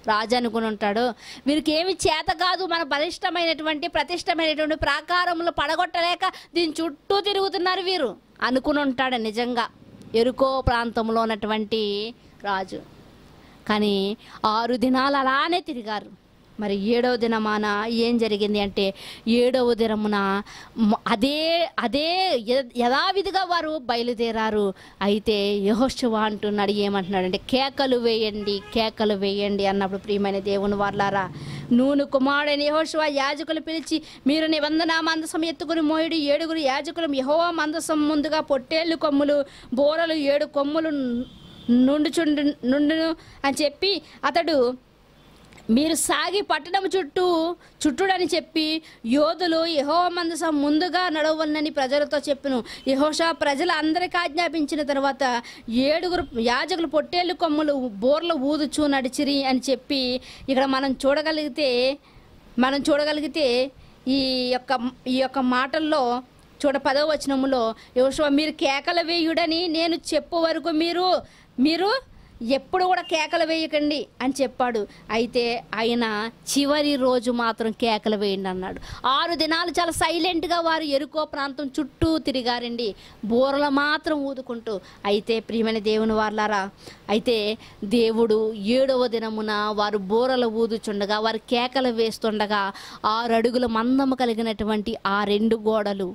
రాజు అనుకుని ఉంటాడు వీరికి ఏమి చేత కాదు మన బలిష్టమైనటువంటి ప్రతిష్టమైనటువంటి ప్రాకారములు పడగొట్టలేక దీని చుట్టూ తిరుగుతున్నారు వీరు అనుకుని ఉంటాడు నిజంగా ఎరుకో ప్రాంతంలో ఉన్నటువంటి రాజు కానీ ఆరు దినాలు అలానే తిరిగారు మరి ఏడవ దినమాన ఏం జరిగింది అంటే ఏడవ దినమున అదే అదే యథావిధిగా వారు బయలుదేరారు అయితే యహోశివ అంటున్నాడు ఏమంటున్నాడంటే కేకలు వేయండి కేకలు వేయండి అన్నప్పుడు ప్రియమైన దేవుని వాళ్ళారా నూను కుమారుడైన యహోశివ యాజకులు పిలిచి మీరు నిబంధన మందసం ఎత్తుకుని మోయుడు ఏడుగురు యాజకులు యహోవా మందసం ముందుగా పొట్టేళ్ళు కొమ్ములు బోరలు ఏడు కొమ్ములు నుండుచుండు నుండును అని చెప్పి అతడు మీరు సాగి పట్టణం చుట్టూ చుట్టుడని చెప్పి యోధులు యహో మందస ముందుగా నడవలనని ప్రజలతో చెప్పిను యహోషా ప్రజల అందరికీ ఆజ్ఞాపించిన తర్వాత ఏడుగురు యాజకులు పొట్టేళ్ళు కొమ్ములు బోర్లు ఊదుచు నడిచిరి అని చెప్పి ఇక్కడ మనం చూడగలిగితే మనం చూడగలిగితే ఈ యొక్క ఈ యొక్క మాటల్లో చూడ పదవ వచనములో మీరు కేకల వేయుడని నేను చెప్పు వరకు మీరు మీరు ఎప్పుడు కూడా కేకలు వేయకండి అని చెప్పాడు అయితే ఆయన చివరి రోజు మాత్రం కేకలు వేయండి అన్నాడు ఆరు దినాలు చాలా సైలెంట్గా వారు ఎరుకో ప్రాంతం చుట్టూ తిరిగారండి బోరలు మాత్రం ఊదుకుంటూ అయితే ప్రియమైన దేవుని వాళ్ళారా అయితే దేవుడు ఏడవ దినమున వారు బోరలు ఊదుచుండగా వారు కేకలు వేస్తుండగా ఆరు అడుగుల మందము కలిగినటువంటి ఆ రెండు గోడలు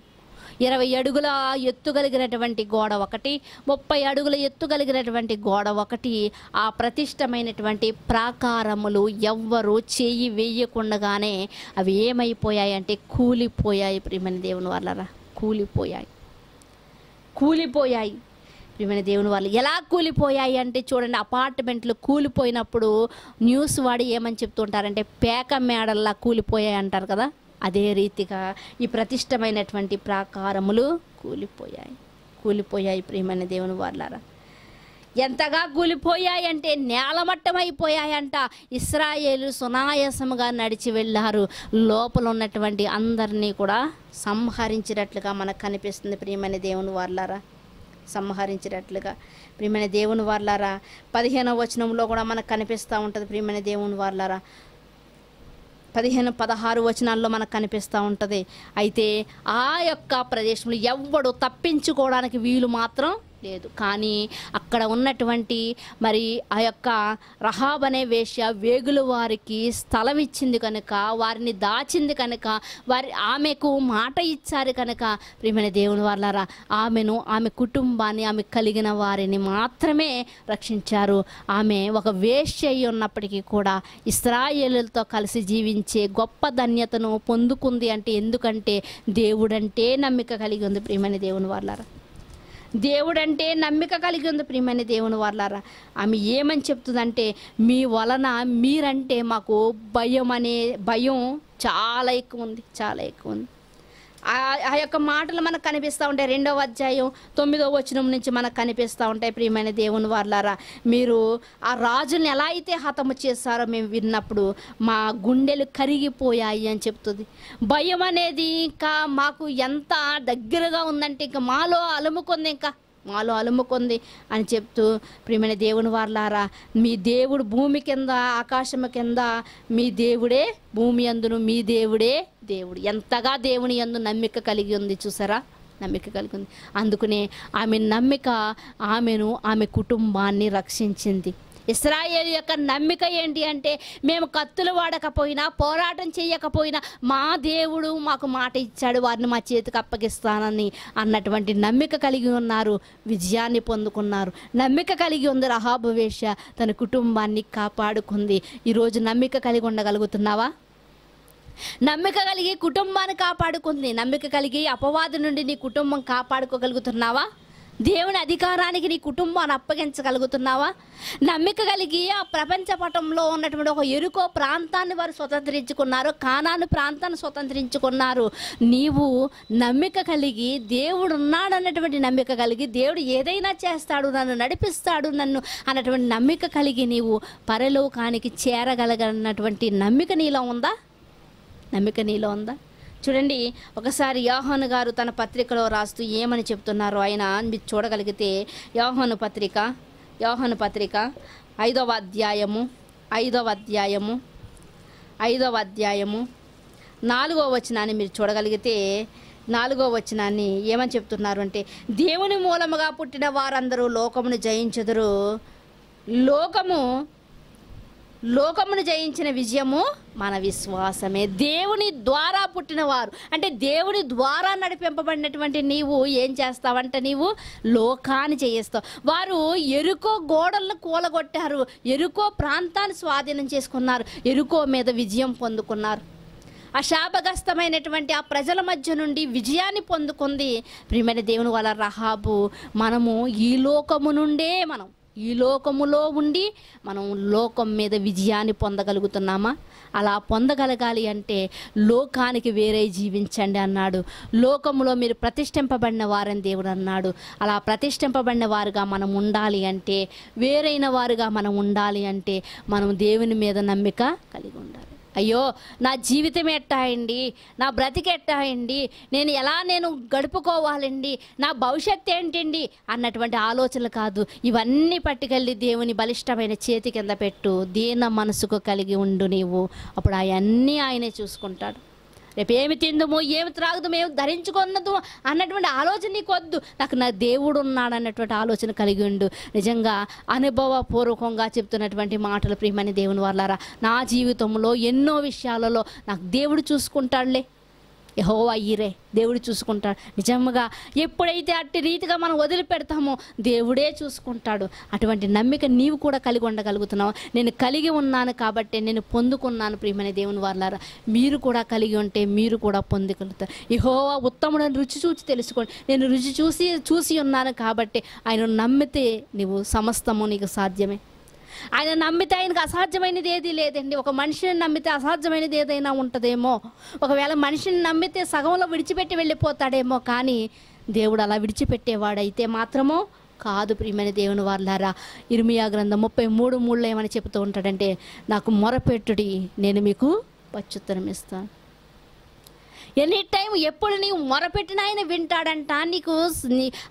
ఇరవై అడుగుల ఎత్తు కలిగినటువంటి గోడ ఒకటి ముప్పై అడుగుల ఎత్తు కలిగినటువంటి గోడ ఒకటి ఆ ప్రతిష్టమైనటువంటి ప్రాకారములు ఎవ్వరూ చేయి వేయకుండగానే అవి ఏమైపోయాయి అంటే కూలిపోయాయి ప్రియమైన దేవుని వాళ్ళరా కూలిపోయాయి కూలిపోయాయి ప్రియమైన దేవుని వాళ్ళు ఎలా కూలిపోయాయి అంటే చూడండి అపార్ట్మెంట్లు కూలిపోయినప్పుడు న్యూస్ వాడి ఏమని చెప్తుంటారంటే పేక మేడల్లా కూలిపోయాయి అంటారు కదా అదే రీతిగా ఈ ప్రతిష్టమైనటువంటి ప్రాకారములు కూలిపోయాయి కూలిపోయాయి ప్రియమైన దేవుని వాళ్ళారా ఎంతగా కూలిపోయాయంటే నేలమట్టమైపోయాయంట ఇస్రాయేలు సునాయాసముగా నడిచి వెళ్ళారు లోపల ఉన్నటువంటి అందరినీ కూడా సంహరించినట్లుగా మనకు కనిపిస్తుంది ప్రియమైన దేవుని వర్లారా సంహరించినట్లుగా ప్రియమైన దేవుని వర్లారా పదిహేనవ వచనంలో కూడా మనకు కనిపిస్తూ ఉంటుంది ప్రియమైన దేవుని వర్లారా పదిహేను పదహారు వచనాల్లో మనకు కనిపిస్తూ ఉంటుంది అయితే ఆ యొక్క ప్రదేశంలో ఎవ్వడు తప్పించుకోవడానికి వీలు మాత్రం లేదు కానీ అక్కడ ఉన్నటువంటి మరి ఆ యొక్క రహాబ్ అనే వేష వేగులు వారికి స్థలం ఇచ్చింది కనుక వారిని దాచింది కనుక వారి ఆమెకు మాట ఇచ్చారు కనుక ప్రియమైన దేవుని వాళ్ళరా ఆమెను ఆమె కుటుంబాన్ని ఆమె కలిగిన వారిని మాత్రమే రక్షించారు ఆమె ఒక వేష అయి ఉన్నప్పటికీ కూడా ఇస్రాయేలులతో కలిసి జీవించే గొప్ప ధన్యతను పొందుకుంది అంటే ఎందుకంటే దేవుడంటే నమ్మిక కలిగి ఉంది ప్రియమైన దేవుని వాళ్ళరా దేవుడంటే నమ్మిక కలిగి ఉంది ప్రియమైన దేవుని వాళ్ళారా ఆమె ఏమని చెప్తుందంటే మీ వలన మీరంటే మాకు భయం అనే భయం చాలా ఎక్కువ ఉంది చాలా ఎక్కువ ఉంది ఆ యొక్క మాటలు మనకు కనిపిస్తూ ఉంటాయి రెండవ అధ్యాయం తొమ్మిదవ వచనం నుంచి మనకు కనిపిస్తూ ఉంటాయి ప్రియమైన దేవుని వాళ్ళారా మీరు ఆ రాజుని ఎలా అయితే హతము చేస్తారో మేము విన్నప్పుడు మా గుండెలు కరిగిపోయాయి అని చెప్తుంది భయం అనేది ఇంకా మాకు ఎంత దగ్గరగా ఉందంటే ఇంకా మాలో అలుముకుంది ఇంకా మాలో అలుముకుంది అని చెప్తూ ప్రియమైన దేవుని వార్లారా మీ దేవుడు భూమి కింద ఆకాశము కింద మీ దేవుడే భూమి అందును మీ దేవుడే దేవుడు ఎంతగా దేవుని అందు నమ్మిక కలిగి ఉంది చూసారా నమ్మిక కలిగి ఉంది అందుకనే ఆమె నమ్మిక ఆమెను ఆమె కుటుంబాన్ని రక్షించింది ఇస్రాయేల్ యొక్క నమ్మిక ఏంటి అంటే మేము కత్తులు వాడకపోయినా పోరాటం చేయకపోయినా మా దేవుడు మాకు మాట ఇచ్చాడు వారిని మా చేతికి అప్పగిస్తానని అన్నటువంటి నమ్మిక కలిగి ఉన్నారు విజయాన్ని పొందుకున్నారు నమ్మిక కలిగి ఉంది రహాభవేష తన కుటుంబాన్ని కాపాడుకుంది ఈరోజు నమ్మిక కలిగి ఉండగలుగుతున్నావా నమ్మిక కలిగి కుటుంబాన్ని కాపాడుకుంది నమ్మిక కలిగి అపవాదు నుండి నీ కుటుంబం కాపాడుకోగలుగుతున్నావా దేవుని అధికారానికి నీ కుటుంబాన్ని అప్పగించగలుగుతున్నావా నమ్మిక కలిగి ఆ ప్రపంచ పటంలో ఉన్నటువంటి ఒక ఎరుకో ప్రాంతాన్ని వారు స్వతంత్రించుకున్నారు కానాను ప్రాంతాన్ని స్వతంత్రించుకున్నారు నీవు నమ్మిక కలిగి దేవుడు ఉన్నాడన్నటువంటి నమ్మిక కలిగి దేవుడు ఏదైనా చేస్తాడు నన్ను నడిపిస్తాడు నన్ను అన్నటువంటి నమ్మిక కలిగి నీవు పరలోకానికి చేరగలగన్నటువంటి నమ్మిక నీలో ఉందా నమ్మిక నీలో ఉందా చూడండి ఒకసారి యోహాను గారు తన పత్రికలో రాస్తూ ఏమని చెప్తున్నారో ఆయన మీరు చూడగలిగితే యోహాను పత్రిక యోహాను పత్రిక ఐదవ అధ్యాయము ఐదవ అధ్యాయము ఐదవ అధ్యాయము నాలుగో వచనాన్ని మీరు చూడగలిగితే నాలుగో వచనాన్ని ఏమని చెప్తున్నారు అంటే దేవుని మూలముగా పుట్టిన వారందరూ లోకమును జయించదురు లోకము లోకమును జయించిన విజయము మన విశ్వాసమే దేవుని ద్వారా పుట్టినవారు అంటే దేవుని ద్వారా నడిపింపబడినటువంటి నీవు ఏం చేస్తావంటే నీవు లోకాన్ని చేయిస్తావు వారు ఎరుకో గోడలను కూలగొట్టారు ఎరుకో ప్రాంతాన్ని స్వాధీనం చేసుకున్నారు ఎరుకో మీద విజయం పొందుకున్నారు ఆ శాపగ్రస్తమైనటువంటి ఆ ప్రజల మధ్య నుండి విజయాన్ని పొందుకుంది ప్రియమైన దేవుని వాళ్ళ రహాబు మనము ఈ లోకము నుండే మనం ఈ లోకములో ఉండి మనం లోకం మీద విజయాన్ని పొందగలుగుతున్నామా అలా పొందగలగాలి అంటే లోకానికి వేరే జీవించండి అన్నాడు లోకములో మీరు ప్రతిష్ఠింపబడిన వారని దేవుడు అన్నాడు అలా ప్రతిష్ఠింపబడిన వారుగా మనం ఉండాలి అంటే వేరైన వారుగా మనం ఉండాలి అంటే మనం దేవుని మీద నమ్మిక కలిగి ఉండాలి అయ్యో నా జీవితం ఎట్టాయండి నా బ్రతికెట్టాయండి నేను ఎలా నేను గడుపుకోవాలండి నా భవిష్యత్ ఏంటండి అన్నటువంటి ఆలోచనలు కాదు ఇవన్నీ పట్టుకెళ్ళి దేవుని బలిష్టమైన చేతి కింద పెట్టు దీన మనసుకు కలిగి ఉండు నీవు అప్పుడు అవన్నీ ఆయనే చూసుకుంటాడు రేపు ఏమి తిందుము ఏమి త్రాగుదాము ఏమి ధరించుకున్నదు అన్నటువంటి ఆలోచన నీకు వద్దు నాకు నా దేవుడు ఉన్నాడు అన్నటువంటి ఆలోచన కలిగి ఉండు నిజంగా అనుభవపూర్వకంగా చెప్తున్నటువంటి మాటలు ప్రియమని దేవుని వాళ్ళారా నా జీవితంలో ఎన్నో విషయాలలో నాకు దేవుడు చూసుకుంటాడులే యహోవా ఈరే దేవుడు చూసుకుంటాడు నిజంగా ఎప్పుడైతే అట్టి రీతిగా మనం వదిలిపెడతామో దేవుడే చూసుకుంటాడు అటువంటి నమ్మిక నీవు కూడా కలిగి ఉండగలుగుతున్నావు నేను కలిగి ఉన్నాను కాబట్టి నేను పొందుకున్నాను ప్రియమైన దేవుని వాళ్ళారా మీరు కూడా కలిగి ఉంటే మీరు కూడా పొందగలుగుతారు యహోవా ఉత్తముడని రుచి చూచి తెలుసుకోండి నేను రుచి చూసి చూసి ఉన్నాను కాబట్టి ఆయన నమ్మితే నువ్వు సమస్తము నీకు సాధ్యమే ఆయన నమ్మితే ఆయనకు అసాధ్యమైనది ఏది లేదండి ఒక మనిషిని నమ్మితే అసాధ్యమైనది ఏదైనా ఉంటుందేమో ఒకవేళ మనిషిని నమ్మితే సగంలో విడిచిపెట్టి వెళ్ళిపోతాడేమో కానీ దేవుడు అలా విడిచిపెట్టేవాడైతే మాత్రము కాదు ప్రియమైన దేవుని వాళ్ళారా ఇర్మియా గ్రంథం ముప్పై మూడు మూడులో ఏమని చెబుతూ ఉంటాడంటే నాకు మొరపెట్టుడి నేను మీకు పచ్చుత్తరం ఇస్తాను ఎనీ టైం ఎప్పుడు నీవు మొరపెట్టిన ఆయన వింటాడంట నీకు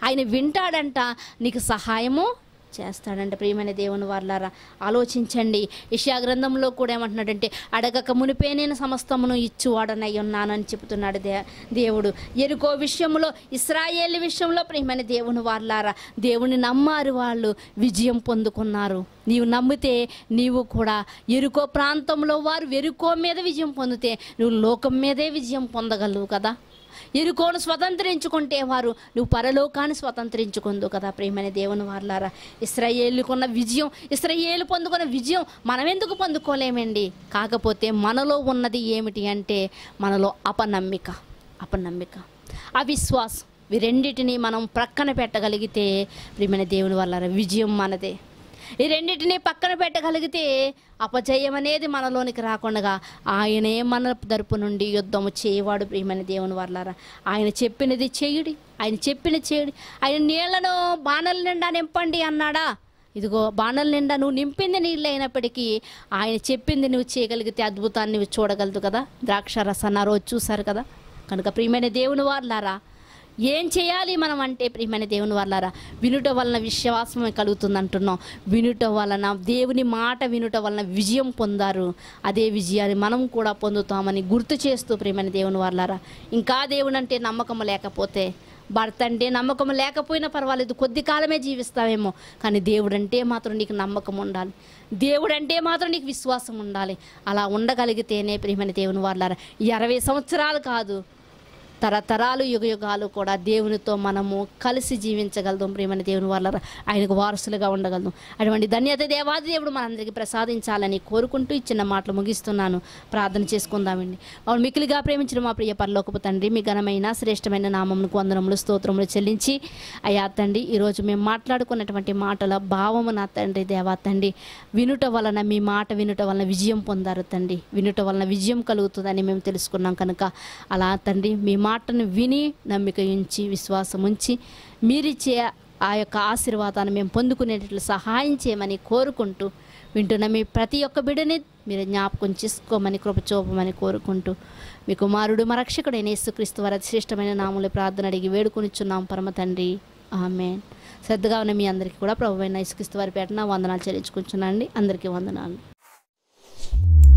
ఆయన వింటాడంట నీకు సహాయము చేస్తాడంటే ప్రియమైన దేవుని వార్లారా ఆలోచించండి ఇషా గ్రంథంలో కూడా ఏమంటున్నాడంటే అడగక మునిపే నేను సమస్తమును ఇచ్చువాడనై ఉన్నానని చెబుతున్నాడు దే దేవుడు ఎరుకో విషయంలో ఇస్రాయేల్ విషయంలో ప్రియమైన దేవుని వార్లారా దేవుని నమ్మారు వాళ్ళు విజయం పొందుకున్నారు నీవు నమ్మితే నీవు కూడా ఎరుకో ప్రాంతంలో వారు ఎరుకో మీద విజయం పొందితే నువ్వు లోకం మీదే విజయం పొందగలవు కదా ఇరుకోను స్వతంత్రించుకుంటే వారు నువ్వు పరలోకాన్ని స్వతంత్రించుకుందు కదా ప్రేమైన దేవుని వారులారా ఇస్రాయేలుకున్న విజయం ఇస్రాయేలు పొందుకున్న విజయం మనం ఎందుకు పొందుకోలేమండి కాకపోతే మనలో ఉన్నది ఏమిటి అంటే మనలో అపనమ్మిక అపనమ్మిక అవిశ్వాసం రెండింటిని మనం ప్రక్కన పెట్టగలిగితే ప్రియమైన దేవుని వల్ల విజయం మనదే ఈ రెండింటిని పక్కన పెట్టగలిగితే అపజయం అనేది మనలోనికి రాకుండా ఆయనే మన తరపు నుండి యుద్ధము చేయవాడు ప్రియమైన దేవుని వర్లారా ఆయన చెప్పినది చేయుడి ఆయన చెప్పిన చేయుడి ఆయన నీళ్లను బాణల నిండా నింపండి అన్నాడా ఇదిగో బాణల నిండా నువ్వు నింపింది నీళ్ళు అయినప్పటికీ ఆయన చెప్పింది నువ్వు చేయగలిగితే అద్భుతాన్ని చూడగలదు కదా ద్రాక్ష రసన్న రోజు చూశారు కదా కనుక ప్రియమైన దేవుని వారులారా ఏం చేయాలి మనం అంటే ప్రియమైన దేవుని వల్లరా వినుట వలన విశ్వాసం కలుగుతుంది అంటున్నాం వినుట వలన దేవుని మాట వినుట వలన విజయం పొందారు అదే విజయాన్ని మనం కూడా పొందుతామని గుర్తు చేస్తూ ప్రియమైన దేవుని వల్లరా ఇంకా దేవుని అంటే నమ్మకం లేకపోతే భర్త అంటే నమ్మకం లేకపోయినా పర్వాలేదు కొద్ది కాలమే జీవిస్తావేమో కానీ దేవుడంటే మాత్రం నీకు నమ్మకం ఉండాలి దేవుడంటే మాత్రం నీకు విశ్వాసం ఉండాలి అలా ఉండగలిగితేనే ప్రియమైన దేవుని వాళ్ళారా ఇరవై సంవత్సరాలు కాదు తరతరాలు యుగ యుగాలు కూడా దేవునితో మనము కలిసి జీవించగలదాం ప్రేమని దేవుని వాళ్ళ ఆయనకు వారసులుగా ఉండగలదు అటువంటి ధన్యత దేవాది దేవుడు మనందరికీ ప్రసాదించాలని కోరుకుంటూ ఇచ్చిన మాటలు ముగిస్తున్నాను ప్రార్థన చేసుకుందామండి వాళ్ళు మికిలిగా ప్రేమించిన మా ప్రియ పర్లోకపు తండ్రి మీ ఘనమైన శ్రేష్టమైన నామమును వందనములు స్తోత్రములు చెల్లించి అయ్యా తండ్రి ఈరోజు మేము మాట్లాడుకున్నటువంటి మాటల భావము నా తండ్రి దేవా తండ్రి వినుట వలన మీ మాట వినుట వలన విజయం పొందారు తండ్రి వినుట వలన విజయం కలుగుతుందని మేము తెలుసుకున్నాం కనుక అలా తండ్రి మీ మాటను విని నమ్మిక ఉంచి విశ్వాసం ఉంచి మీరిచ్చే ఆ యొక్క ఆశీర్వాదాన్ని మేము పొందుకునేటట్లు సహాయం చేయమని కోరుకుంటూ వింటున్న మీ ప్రతి ఒక్క బిడ్డని మీరు జ్ఞాపకం చేసుకోమని కృపచూపమని కోరుకుంటూ మీ కుమారుడు మా రక్షకుడైన యేసుక్రీస్తు వారి శ్రేష్టమైన నాములు ప్రార్థన అడిగి వేడుకొనిచ్చున్నాం పరమ తండ్రి ఆమె శ్రద్ధగా ఉన్న మీ అందరికీ కూడా ప్రభు అయిన యేసుక్రీస్తు వారి పేటన వందనాలు చెల్లించుకుంటున్నాండి అందరికీ వందనాలు